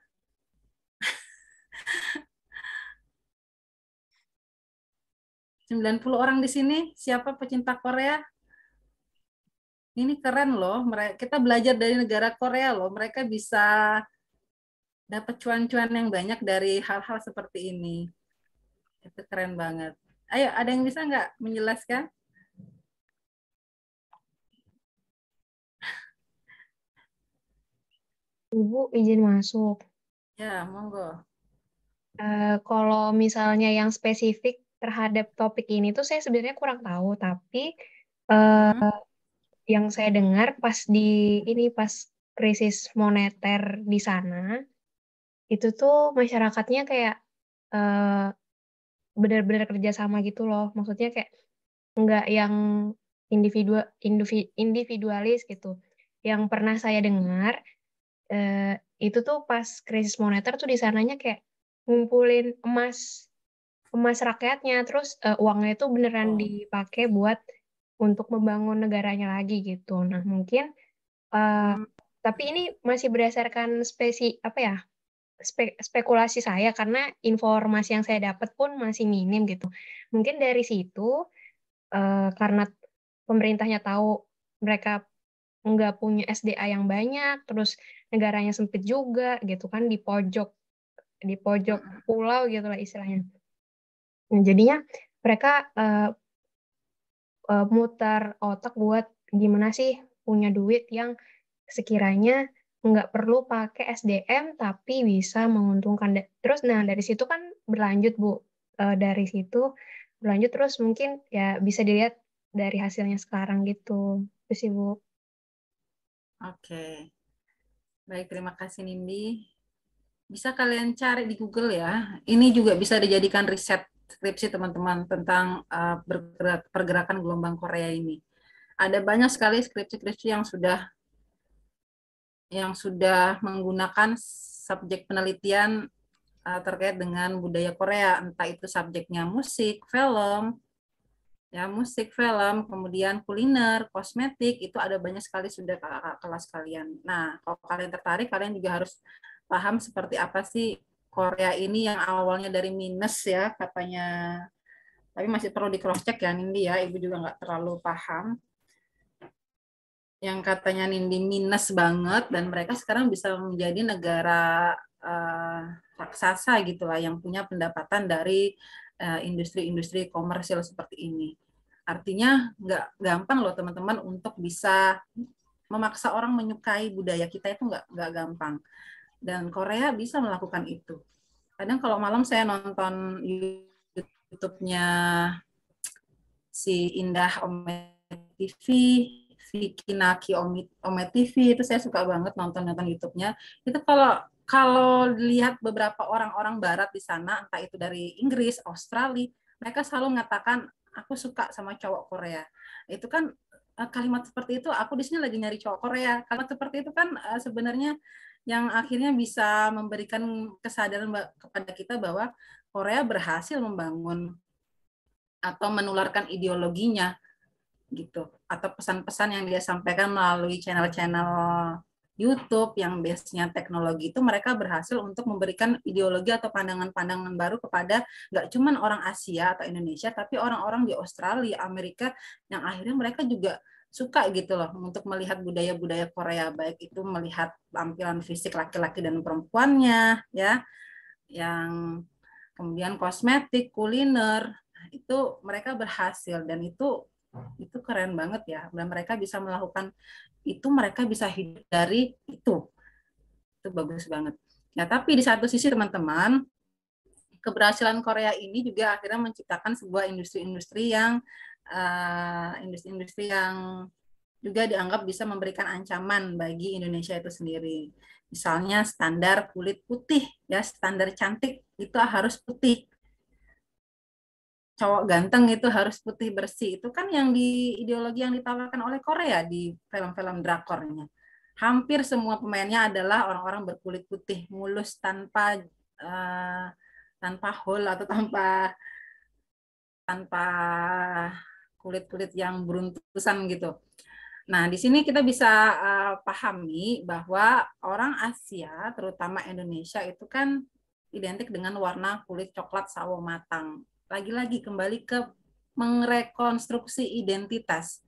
90 orang di sini, siapa pecinta Korea? Ini keren loh, kita belajar dari negara Korea loh, mereka bisa dapat cuan-cuan yang banyak dari hal-hal seperti ini. Itu keren banget. Ayo, ada yang bisa nggak menjelaskan? Ibu izin masuk. Ya, monggo. Uh, kalau misalnya yang spesifik terhadap topik ini tuh saya sebenarnya kurang tahu tapi uh, hmm. Eh, yang saya dengar pas di ini pas krisis moneter di sana itu tuh masyarakatnya kayak uh, benar-benar kerjasama gitu loh maksudnya kayak nggak yang individu individualis gitu yang pernah saya dengar uh, itu tuh pas krisis moneter tuh di sananya kayak ngumpulin emas emas rakyatnya terus uh, uangnya itu beneran oh. dipakai buat untuk membangun negaranya lagi gitu nah mungkin uh, hmm. tapi ini masih berdasarkan spesi apa ya spe, spekulasi saya karena informasi yang saya dapat pun masih minim gitu mungkin dari situ uh, karena pemerintahnya tahu mereka nggak punya SDA yang banyak, terus negaranya sempit juga gitu kan di pojok di pojok hmm. pulau gitu lah istilahnya. Nah, jadinya mereka uh, eh, uh, eh, muter otak buat gimana sih punya duit yang sekiranya nggak perlu pakai SDM tapi bisa menguntungkan. Terus, nah dari situ kan berlanjut bu, uh, dari situ berlanjut terus mungkin ya bisa dilihat dari hasilnya sekarang gitu, itu sih bu. Oke, okay. baik terima kasih Nindi. Bisa kalian cari di Google ya. Ini juga bisa dijadikan riset skripsi teman-teman tentang eh, pergerakan gelombang Korea ini. Ada banyak sekali skripsi-skripsi yang sudah yang sudah menggunakan subjek penelitian eh, terkait dengan budaya Korea, entah itu subjeknya musik, film, ya musik, film, kemudian kuliner, kosmetik, itu ada banyak sekali sudah kakak kelas kalian. Nah, kalau kalian tertarik, kalian juga harus paham seperti apa sih Korea ini yang awalnya dari minus ya katanya, tapi masih perlu di cross check ya Nindi ya, ibu juga nggak terlalu paham. Yang katanya Nindi minus banget dan mereka sekarang bisa menjadi negara uh, raksasa gitulah yang punya pendapatan dari eh, industri-industri uh, komersil seperti ini. Artinya nggak gampang loh teman-teman untuk bisa memaksa orang menyukai budaya kita itu nggak nggak gampang dan Korea bisa melakukan itu. Kadang kalau malam saya nonton YouTube-nya si Indah Ome TV, Vicky Naki Ome, TV itu saya suka banget nonton-nonton YouTube-nya. Itu kalau kalau lihat beberapa orang-orang barat di sana, entah itu dari Inggris, Australia, mereka selalu mengatakan aku suka sama cowok Korea. Itu kan eh, kalimat seperti itu aku di sini lagi nyari cowok Korea. Kalimat seperti itu kan eh, sebenarnya yang akhirnya bisa memberikan kesadaran kepada kita bahwa Korea berhasil membangun atau menularkan ideologinya gitu atau pesan-pesan yang dia sampaikan melalui channel-channel YouTube yang biasanya teknologi itu mereka berhasil untuk memberikan ideologi atau pandangan-pandangan baru kepada nggak cuman orang Asia atau Indonesia tapi orang-orang di Australia, Amerika yang akhirnya mereka juga suka gitu loh untuk melihat budaya-budaya Korea baik itu melihat tampilan fisik laki-laki dan perempuannya ya yang kemudian kosmetik kuliner nah, itu mereka berhasil dan itu itu keren banget ya dan mereka bisa melakukan itu mereka bisa hidup dari itu itu bagus banget ya tapi di satu sisi teman-teman keberhasilan Korea ini juga akhirnya menciptakan sebuah industri-industri yang Eh, industri-industri uh, yang juga dianggap bisa memberikan ancaman bagi Indonesia itu sendiri. Misalnya standar kulit putih, ya standar cantik itu harus putih. Cowok ganteng itu harus putih bersih. Itu kan yang di ideologi yang ditawarkan oleh Korea di film-film drakornya. Hampir semua pemainnya adalah orang-orang berkulit putih, mulus tanpa uh, tanpa hole atau tanpa tanpa kulit-kulit yang beruntusan gitu. Nah, di sini kita bisa uh, pahami bahwa orang Asia, terutama Indonesia, itu kan identik dengan warna kulit coklat sawo matang. Lagi-lagi kembali ke merekonstruksi identitas.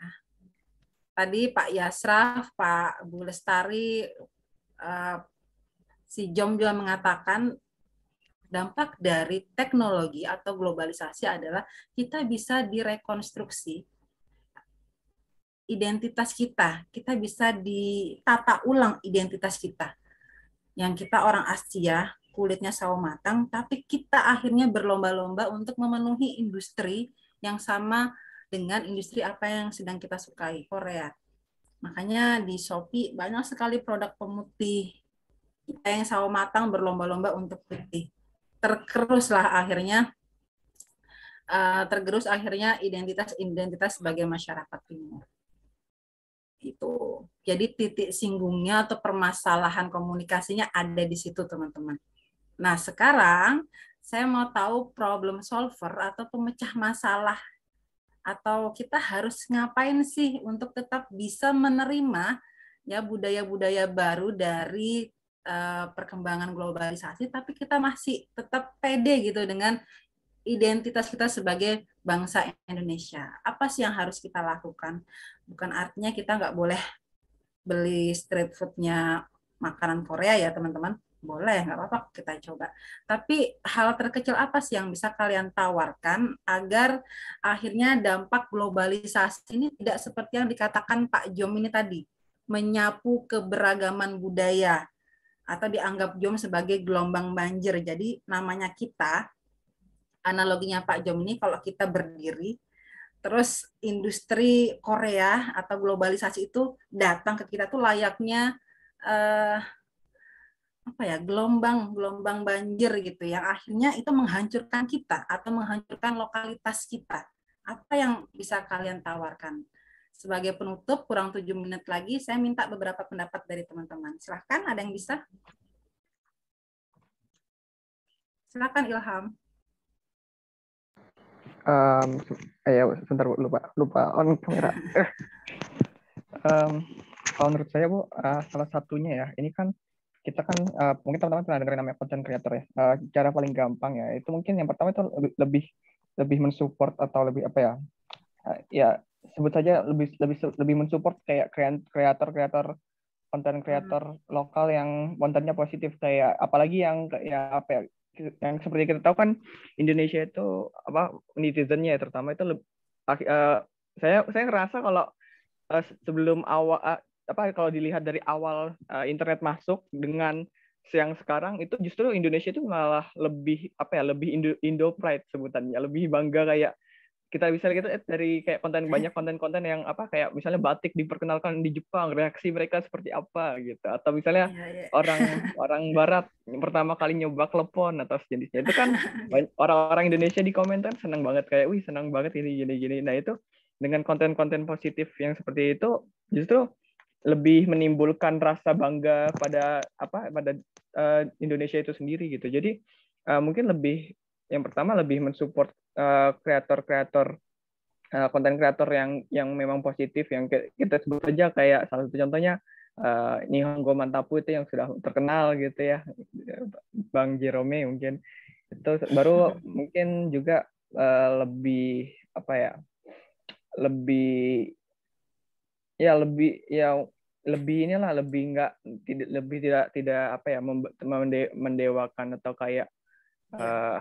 Nah, tadi Pak Yasraf, Pak Bulestari, uh, si Jom juga mengatakan dampak dari teknologi atau globalisasi adalah kita bisa direkonstruksi identitas kita, kita bisa ditata ulang identitas kita. Yang kita orang Asia, kulitnya sawo matang, tapi kita akhirnya berlomba-lomba untuk memenuhi industri yang sama dengan industri apa yang sedang kita sukai, Korea. Makanya di Shopee banyak sekali produk pemutih. Kita yang sawo matang berlomba-lomba untuk putih tergerus lah akhirnya uh, tergerus akhirnya identitas identitas sebagai masyarakat timur itu jadi titik singgungnya atau permasalahan komunikasinya ada di situ teman-teman nah sekarang saya mau tahu problem solver atau pemecah masalah atau kita harus ngapain sih untuk tetap bisa menerima ya budaya-budaya baru dari Eh, perkembangan globalisasi, tapi kita masih tetap pede gitu dengan identitas kita sebagai bangsa Indonesia. Apa sih yang harus kita lakukan? Bukan artinya kita nggak boleh beli street foodnya makanan Korea ya teman-teman. Boleh, nggak apa-apa kita coba. Tapi hal terkecil apa sih yang bisa kalian tawarkan agar akhirnya dampak globalisasi ini tidak seperti yang dikatakan Pak Jom ini tadi, menyapu keberagaman budaya atau dianggap Jom sebagai gelombang banjir. Jadi namanya kita, analoginya Pak Jom ini kalau kita berdiri, terus industri Korea atau globalisasi itu datang ke kita tuh layaknya eh, apa ya gelombang gelombang banjir gitu yang akhirnya itu menghancurkan kita atau menghancurkan lokalitas kita. Apa yang bisa kalian tawarkan? Sebagai penutup, kurang tujuh menit lagi, saya minta beberapa pendapat dari teman-teman. Silahkan, ada yang bisa? Silahkan, Ilham. Um, ya, sebentar, Bu. Lupa, lupa on kamera. um, kalau menurut saya, Bu, uh, salah satunya ya, ini kan kita kan uh, mungkin teman-teman pernah dengar namanya content creator ya. Uh, cara paling gampang ya itu mungkin yang pertama itu lebih lebih mensupport atau lebih apa ya? Uh, ya sebut saja lebih lebih lebih mensupport kayak kreator kreator konten kreator hmm. lokal yang kontennya positif kayak apalagi yang ya apa ya yang seperti kita tahu kan Indonesia itu apa netizennya ya, terutama itu lebih, eh, uh, saya saya ngerasa kalau uh, sebelum awal uh, eh, apa kalau dilihat dari awal uh, internet masuk dengan yang sekarang itu justru Indonesia itu malah lebih apa ya lebih Indo, Indo pride sebutannya lebih bangga kayak kita bisa lihat eh, dari kayak konten hmm. banyak konten-konten yang apa kayak misalnya batik diperkenalkan di Jepang reaksi mereka seperti apa gitu atau misalnya yeah, yeah. orang Barat yang pertama kali nyoba klepon atau sejenisnya itu kan orang-orang Indonesia di komentar kan senang banget kayak wih senang banget ini gini gini nah itu dengan konten-konten positif yang seperti itu justru lebih menimbulkan rasa bangga pada apa pada uh, Indonesia itu sendiri gitu jadi uh, mungkin lebih yang pertama lebih mensupport Eh, kreator-kreator uh, konten kreator yang yang memang positif yang kita sebut saja kayak salah satu contohnya uh, Nihongo Mantapu itu yang sudah terkenal gitu ya Bang Jerome mungkin itu baru mungkin juga uh, lebih apa ya lebih ya lebih ya lebih inilah lebih enggak lebih tidak tidak apa ya mendewakan atau kayak uh,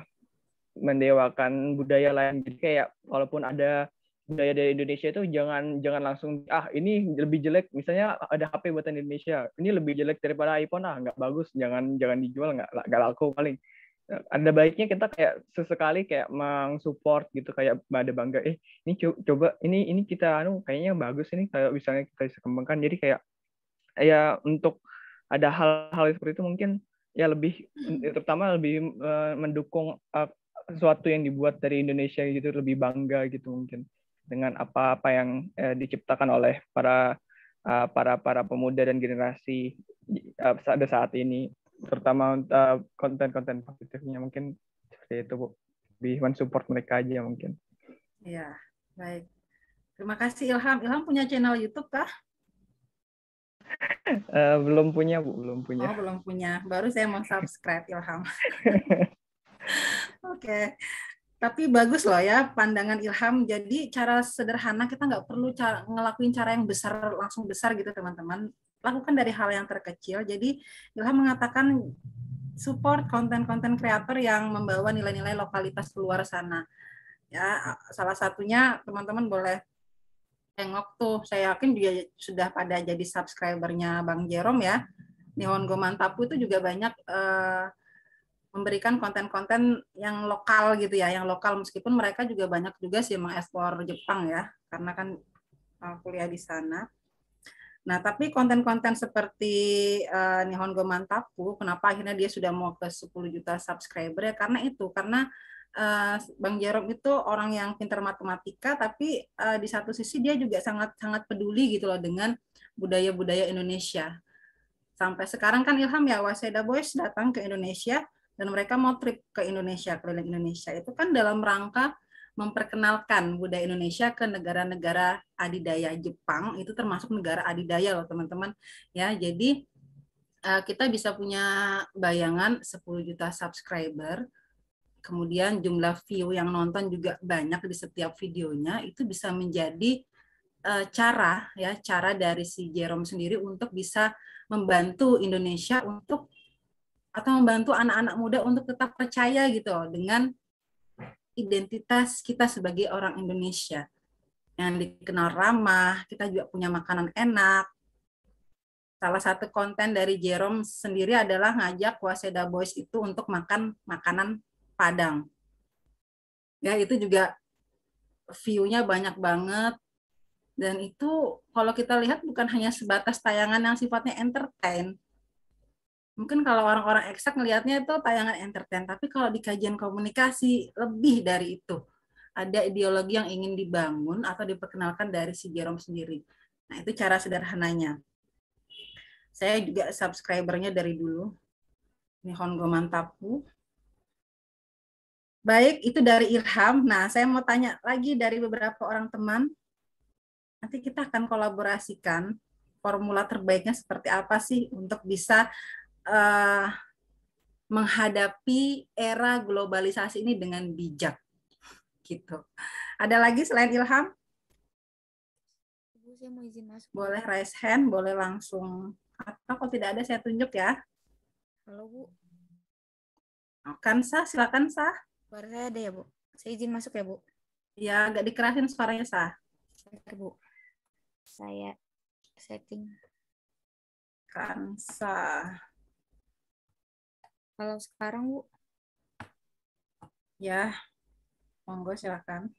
mendewakan budaya lain jadi kayak walaupun ada budaya dari Indonesia itu jangan jangan langsung ah ini lebih jelek misalnya ada HP buatan Indonesia ini lebih jelek daripada iPhone ah nggak bagus jangan jangan dijual nggak nggak laku paling ada baiknya kita kayak sesekali kayak mengsupport gitu kayak ada bangga eh ini coba ini ini kita anu kayaknya bagus ini kalau misalnya kita bisa kembangkan jadi kayak ya untuk ada hal-hal seperti itu mungkin ya lebih hmm. terutama lebih eh, mendukung eh, sesuatu yang dibuat dari Indonesia gitu lebih bangga gitu mungkin dengan apa-apa yang eh, diciptakan oleh para uh, para para pemuda dan generasi uh, saat ini terutama uh, konten-konten positifnya mungkin seperti itu Bu. Lebih mensupport mereka aja mungkin. Ya, baik. Terima kasih Ilham. Ilham punya channel YouTube kah? Uh, belum punya Bu, belum punya. Oh, belum punya. Baru saya mau subscribe Ilham. Oke. Okay. Tapi bagus loh ya pandangan Ilham. Jadi cara sederhana kita nggak perlu cara, ngelakuin cara yang besar langsung besar gitu teman-teman. Lakukan dari hal yang terkecil. Jadi Ilham mengatakan support konten-konten kreator yang membawa nilai-nilai lokalitas keluar sana. Ya, salah satunya teman-teman boleh tengok tuh. Saya yakin dia sudah pada jadi subscribernya Bang Jerome ya. Nihongo Mantapu itu juga banyak uh, memberikan konten-konten yang lokal gitu ya, yang lokal meskipun mereka juga banyak juga sih mengekspor Jepang ya, karena kan uh, kuliah di sana. Nah, tapi konten-konten seperti uh, Nihongo Mantapu, kenapa akhirnya dia sudah mau ke 10 juta subscriber ya? Karena itu, karena uh, Bang Jerome itu orang yang pintar matematika, tapi uh, di satu sisi dia juga sangat-sangat peduli gitu loh dengan budaya-budaya Indonesia. Sampai sekarang kan Ilham ya Waseda Boys datang ke Indonesia, dan mereka mau trip ke Indonesia, keliling Indonesia. Itu kan dalam rangka memperkenalkan budaya Indonesia ke negara-negara adidaya Jepang, itu termasuk negara adidaya loh teman-teman. Ya, jadi eh, kita bisa punya bayangan 10 juta subscriber, kemudian jumlah view yang nonton juga banyak di setiap videonya, itu bisa menjadi eh, cara ya cara dari si Jerome sendiri untuk bisa membantu Indonesia untuk atau membantu anak-anak muda untuk tetap percaya gitu dengan identitas kita sebagai orang Indonesia yang dikenal ramah, kita juga punya makanan enak. Salah satu konten dari Jerome sendiri adalah ngajak Waseda Boys itu untuk makan makanan Padang. Ya, itu juga view-nya banyak banget. Dan itu kalau kita lihat bukan hanya sebatas tayangan yang sifatnya entertain, mungkin kalau orang-orang eksak ngelihatnya itu tayangan entertain tapi kalau di kajian komunikasi lebih dari itu ada ideologi yang ingin dibangun atau diperkenalkan dari si Jerome sendiri nah itu cara sederhananya saya juga subscribernya dari dulu Ini Hongo Mantapu baik itu dari Irham nah saya mau tanya lagi dari beberapa orang teman nanti kita akan kolaborasikan formula terbaiknya seperti apa sih untuk bisa uh, menghadapi era globalisasi ini dengan bijak gitu. Ada lagi selain Ilham? Ibu saya mau izin masuk. Boleh raise hand, boleh langsung atau kalau tidak ada saya tunjuk ya. Halo Bu. Oh, Kansa sah, silakan sah. Suara saya ada ya Bu. Saya izin masuk ya Bu. Ya, agak dikerasin suaranya sah. Bentar Bu. Saya setting. Kansa kalau sekarang Bu? Ya, monggo silakan.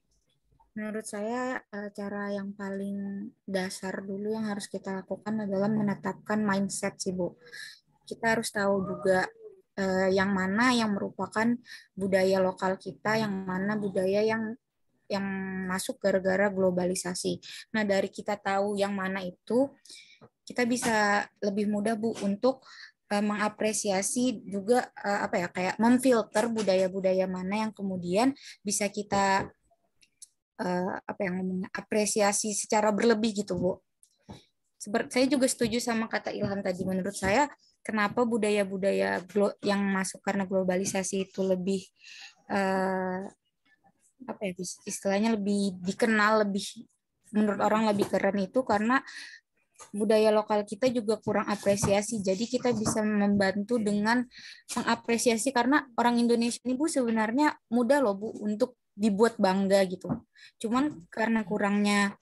Menurut saya eh, cara yang paling dasar dulu yang harus kita lakukan adalah menetapkan mindset sih Bu. Kita harus tahu juga eh, yang mana yang merupakan budaya lokal kita, yang mana budaya yang yang masuk gara-gara globalisasi. Nah, dari kita tahu yang mana itu, kita bisa lebih mudah Bu untuk Eh, mengapresiasi juga eh, apa ya kayak memfilter budaya-budaya mana yang kemudian bisa kita eh, apa yang ngomongnya apresiasi secara berlebih gitu bu. saya juga setuju sama kata Ilham tadi menurut saya kenapa budaya-budaya yang masuk karena globalisasi itu lebih apa ya istilahnya lebih dikenal lebih menurut orang lebih keren itu karena budaya lokal kita juga kurang apresiasi. Jadi kita bisa membantu dengan mengapresiasi karena orang Indonesia ini Bu sebenarnya mudah loh Bu untuk dibuat bangga gitu. Cuman karena kurangnya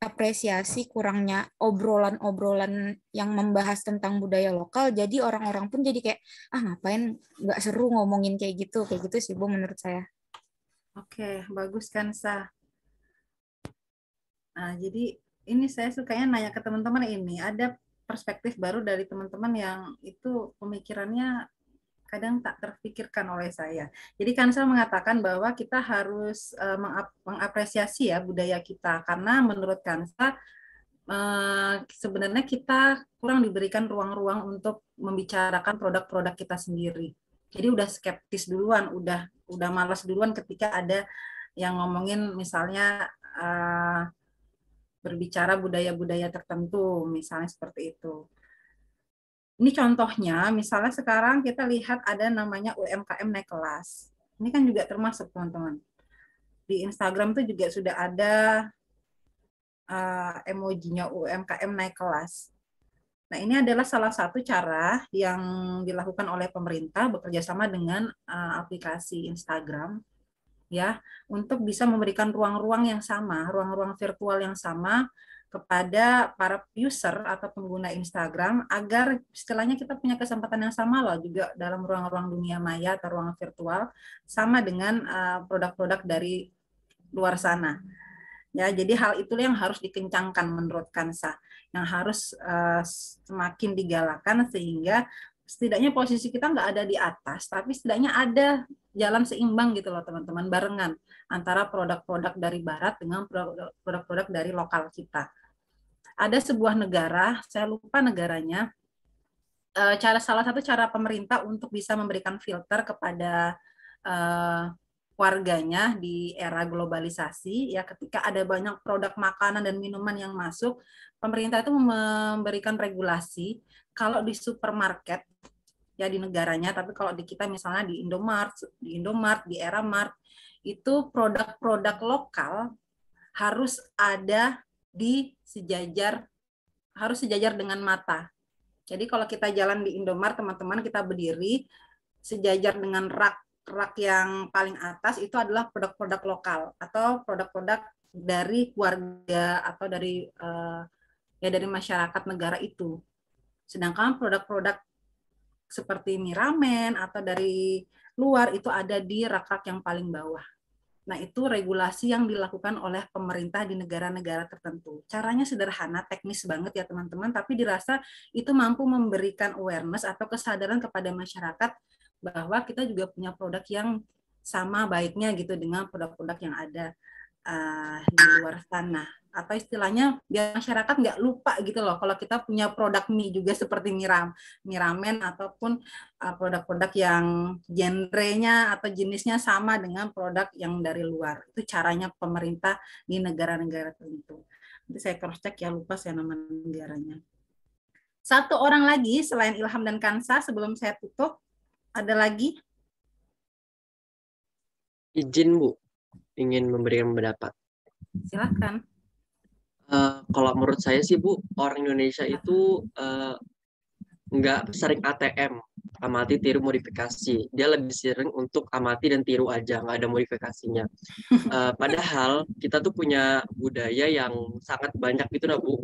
apresiasi, kurangnya obrolan-obrolan yang membahas tentang budaya lokal, jadi orang-orang pun jadi kayak ah ngapain nggak seru ngomongin kayak gitu, kayak gitu sih Bu menurut saya. Oke, bagus kan Sa. Nah, jadi ini saya sukanya nanya ke teman-teman ini ada perspektif baru dari teman-teman yang itu pemikirannya kadang tak terpikirkan oleh saya. Jadi Kansel mengatakan bahwa kita harus eh, mengapresiasi ya budaya kita karena menurut Kansel eh, sebenarnya kita kurang diberikan ruang-ruang untuk membicarakan produk-produk kita sendiri. Jadi udah skeptis duluan, udah udah malas duluan ketika ada yang ngomongin misalnya eh, berbicara budaya-budaya tertentu, misalnya seperti itu. Ini contohnya, misalnya sekarang kita lihat ada namanya UMKM naik kelas. Ini kan juga termasuk teman-teman. Di Instagram tuh juga sudah ada uh, emojinya UMKM naik kelas. Nah, ini adalah salah satu cara yang dilakukan oleh pemerintah bekerja sama dengan uh, aplikasi Instagram ya untuk bisa memberikan ruang-ruang yang sama, ruang-ruang virtual yang sama kepada para user atau pengguna Instagram agar istilahnya kita punya kesempatan yang sama loh juga dalam ruang-ruang dunia maya atau ruang virtual sama dengan eh, produk-produk dari luar sana. Ya, jadi hal itu yang harus dikencangkan menurut Kansa, yang harus uh, semakin digalakan sehingga setidaknya posisi kita nggak ada di atas, tapi setidaknya ada jalan seimbang gitu loh teman-teman, barengan antara produk-produk dari barat dengan produk-produk dari lokal kita. Ada sebuah negara, saya lupa negaranya, eh, cara salah satu cara pemerintah untuk bisa memberikan filter kepada uh, warganya di era globalisasi ya ketika ada banyak produk makanan dan minuman yang masuk pemerintah itu memberikan regulasi kalau di supermarket ya di negaranya, tapi kalau di kita misalnya di Indomart, di Indomart, di Era Mart itu produk-produk lokal harus ada di sejajar harus sejajar dengan mata. Jadi kalau kita jalan di Indomart teman-teman kita berdiri sejajar dengan rak rak yang paling atas itu adalah produk-produk lokal atau produk-produk dari keluarga atau dari uh, ya dari masyarakat negara itu Sedangkan produk-produk seperti mie ramen atau dari luar itu ada di rak-rak yang paling bawah. Nah, itu regulasi yang dilakukan oleh pemerintah di negara-negara tertentu. Caranya sederhana, teknis banget ya teman-teman, tapi dirasa itu mampu memberikan awareness atau kesadaran kepada masyarakat bahwa kita juga punya produk yang sama baiknya gitu dengan produk-produk yang ada uh, di luar sana atau istilahnya biar masyarakat nggak lupa gitu loh kalau kita punya produk mie juga seperti mie ramen ataupun eh, produk-produk yang genrenya atau jenisnya sama dengan produk yang dari luar itu caranya pemerintah di negara-negara tertentu nanti saya cross check ya lupa saya nama negaranya satu orang lagi selain Ilham dan Kansa sebelum saya tutup ada lagi izin bu ingin memberikan pendapat. Silakan. Uh, kalau menurut saya sih Bu, orang Indonesia itu uh, nggak sering ATM, amati tiru modifikasi. Dia lebih sering untuk amati dan tiru aja, nggak ada modifikasinya. Uh, padahal kita tuh punya budaya yang sangat banyak gitu nah Bu.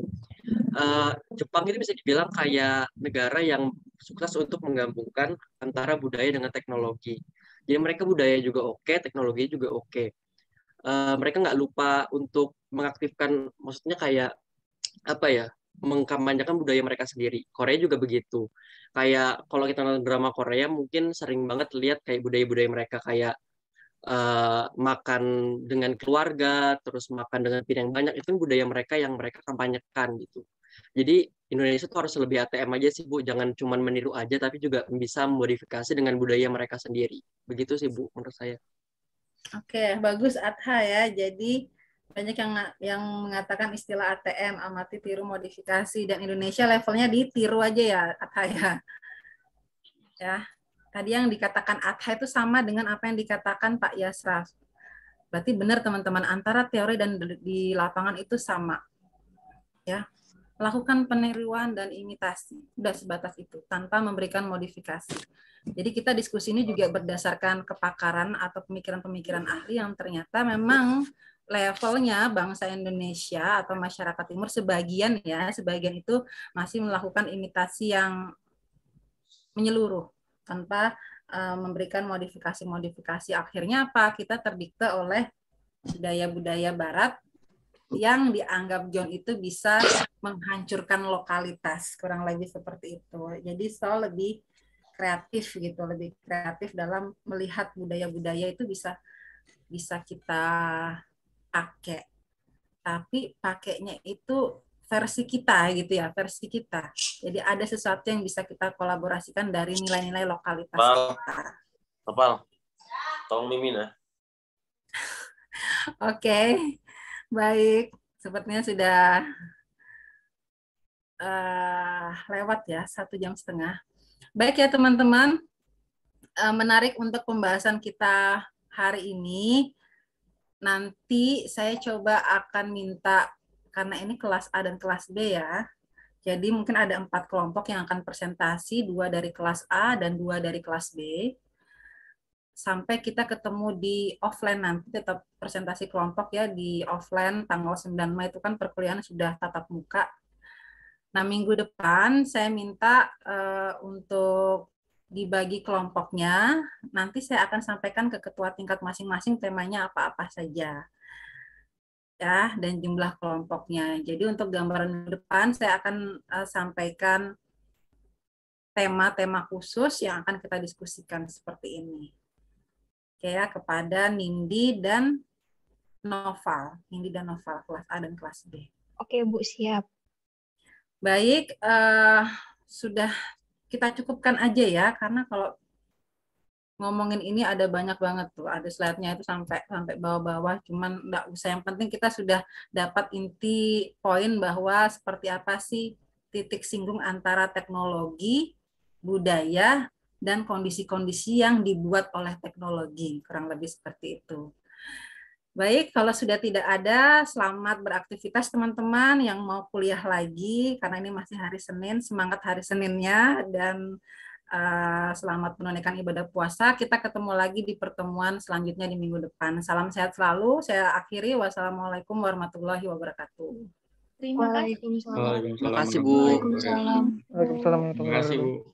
Uh, Jepang itu bisa dibilang kayak negara yang sukses untuk menggabungkan antara budaya dengan teknologi. Jadi mereka budaya juga oke, teknologi juga oke. Okay. Eh, mereka nggak lupa untuk mengaktifkan maksudnya kayak apa ya mengkampanyekan budaya mereka sendiri. Korea juga begitu. Kayak kalau kita nonton drama Korea mungkin sering banget lihat kayak budaya-budaya mereka kayak uh, makan dengan keluarga, terus makan dengan piring banyak itu kan budaya mereka yang mereka kampanyekan gitu. Jadi Indonesia tuh harus lebih ATM aja sih Bu, jangan cuma meniru aja tapi juga bisa memodifikasi dengan budaya mereka sendiri. Begitu sih Bu menurut saya. Oke, bagus Atha ya. Jadi banyak yang yang mengatakan istilah ATM amati tiru modifikasi dan Indonesia levelnya ditiru aja ya Atha ya. Ya. Tadi yang dikatakan Atha itu sama dengan apa yang dikatakan Pak Yasraf. Berarti benar teman-teman antara teori dan di lapangan itu sama. Ya lakukan peniruan dan imitasi. sudah sebatas itu, tanpa memberikan modifikasi. Jadi kita diskusi ini juga berdasarkan kepakaran atau pemikiran-pemikiran ahli yang ternyata memang levelnya bangsa Indonesia atau masyarakat timur sebagian ya, sebagian itu masih melakukan imitasi yang menyeluruh tanpa uh, memberikan modifikasi-modifikasi. Akhirnya apa? Kita terdikte oleh budaya-budaya barat yang dianggap John itu bisa menghancurkan lokalitas kurang lebih seperti itu jadi Saul lebih kreatif gitu lebih kreatif dalam melihat budaya-budaya itu bisa bisa kita pakai tapi pakainya itu versi kita gitu ya versi kita jadi ada sesuatu yang bisa kita kolaborasikan dari nilai-nilai lokalitas Tepal. kita Kepal. tolong mimin ya oke okay. Baik, sepertinya sudah uh, lewat ya satu jam setengah. Baik ya teman-teman, uh, menarik untuk pembahasan kita hari ini. Nanti saya coba akan minta karena ini kelas A dan kelas B ya. Jadi mungkin ada empat kelompok yang akan presentasi, dua dari kelas A dan dua dari kelas B sampai kita ketemu di offline nanti tetap presentasi kelompok ya di offline tanggal 9 Mei itu kan perkuliahan sudah tatap muka. Nah, minggu depan saya minta uh, untuk dibagi kelompoknya. Nanti saya akan sampaikan ke ketua tingkat masing-masing temanya apa-apa saja. Ya, dan jumlah kelompoknya. Jadi untuk gambaran depan saya akan uh, sampaikan tema-tema khusus yang akan kita diskusikan seperti ini ya kepada Nindi dan Noval. Nindi dan Noval kelas A dan kelas B. Oke, Bu, siap. Baik, uh, sudah kita cukupkan aja ya karena kalau ngomongin ini ada banyak banget tuh ada slide-nya itu sampai sampai bawah-bawah cuman nggak usah yang penting kita sudah dapat inti poin bahwa seperti apa sih titik singgung antara teknologi budaya dan kondisi-kondisi yang dibuat oleh teknologi, kurang lebih seperti itu. Baik, kalau sudah tidak ada, selamat beraktivitas teman-teman yang mau kuliah lagi karena ini masih hari Senin, semangat hari Seninnya dan uh, selamat menunaikan ibadah puasa. Kita ketemu lagi di pertemuan selanjutnya di minggu depan. Salam sehat selalu. Saya akhiri wassalamualaikum warahmatullahi wabarakatuh. Terima kasih. Terima kasih Bu. Waalaikumsalam. Terima kasih Bu.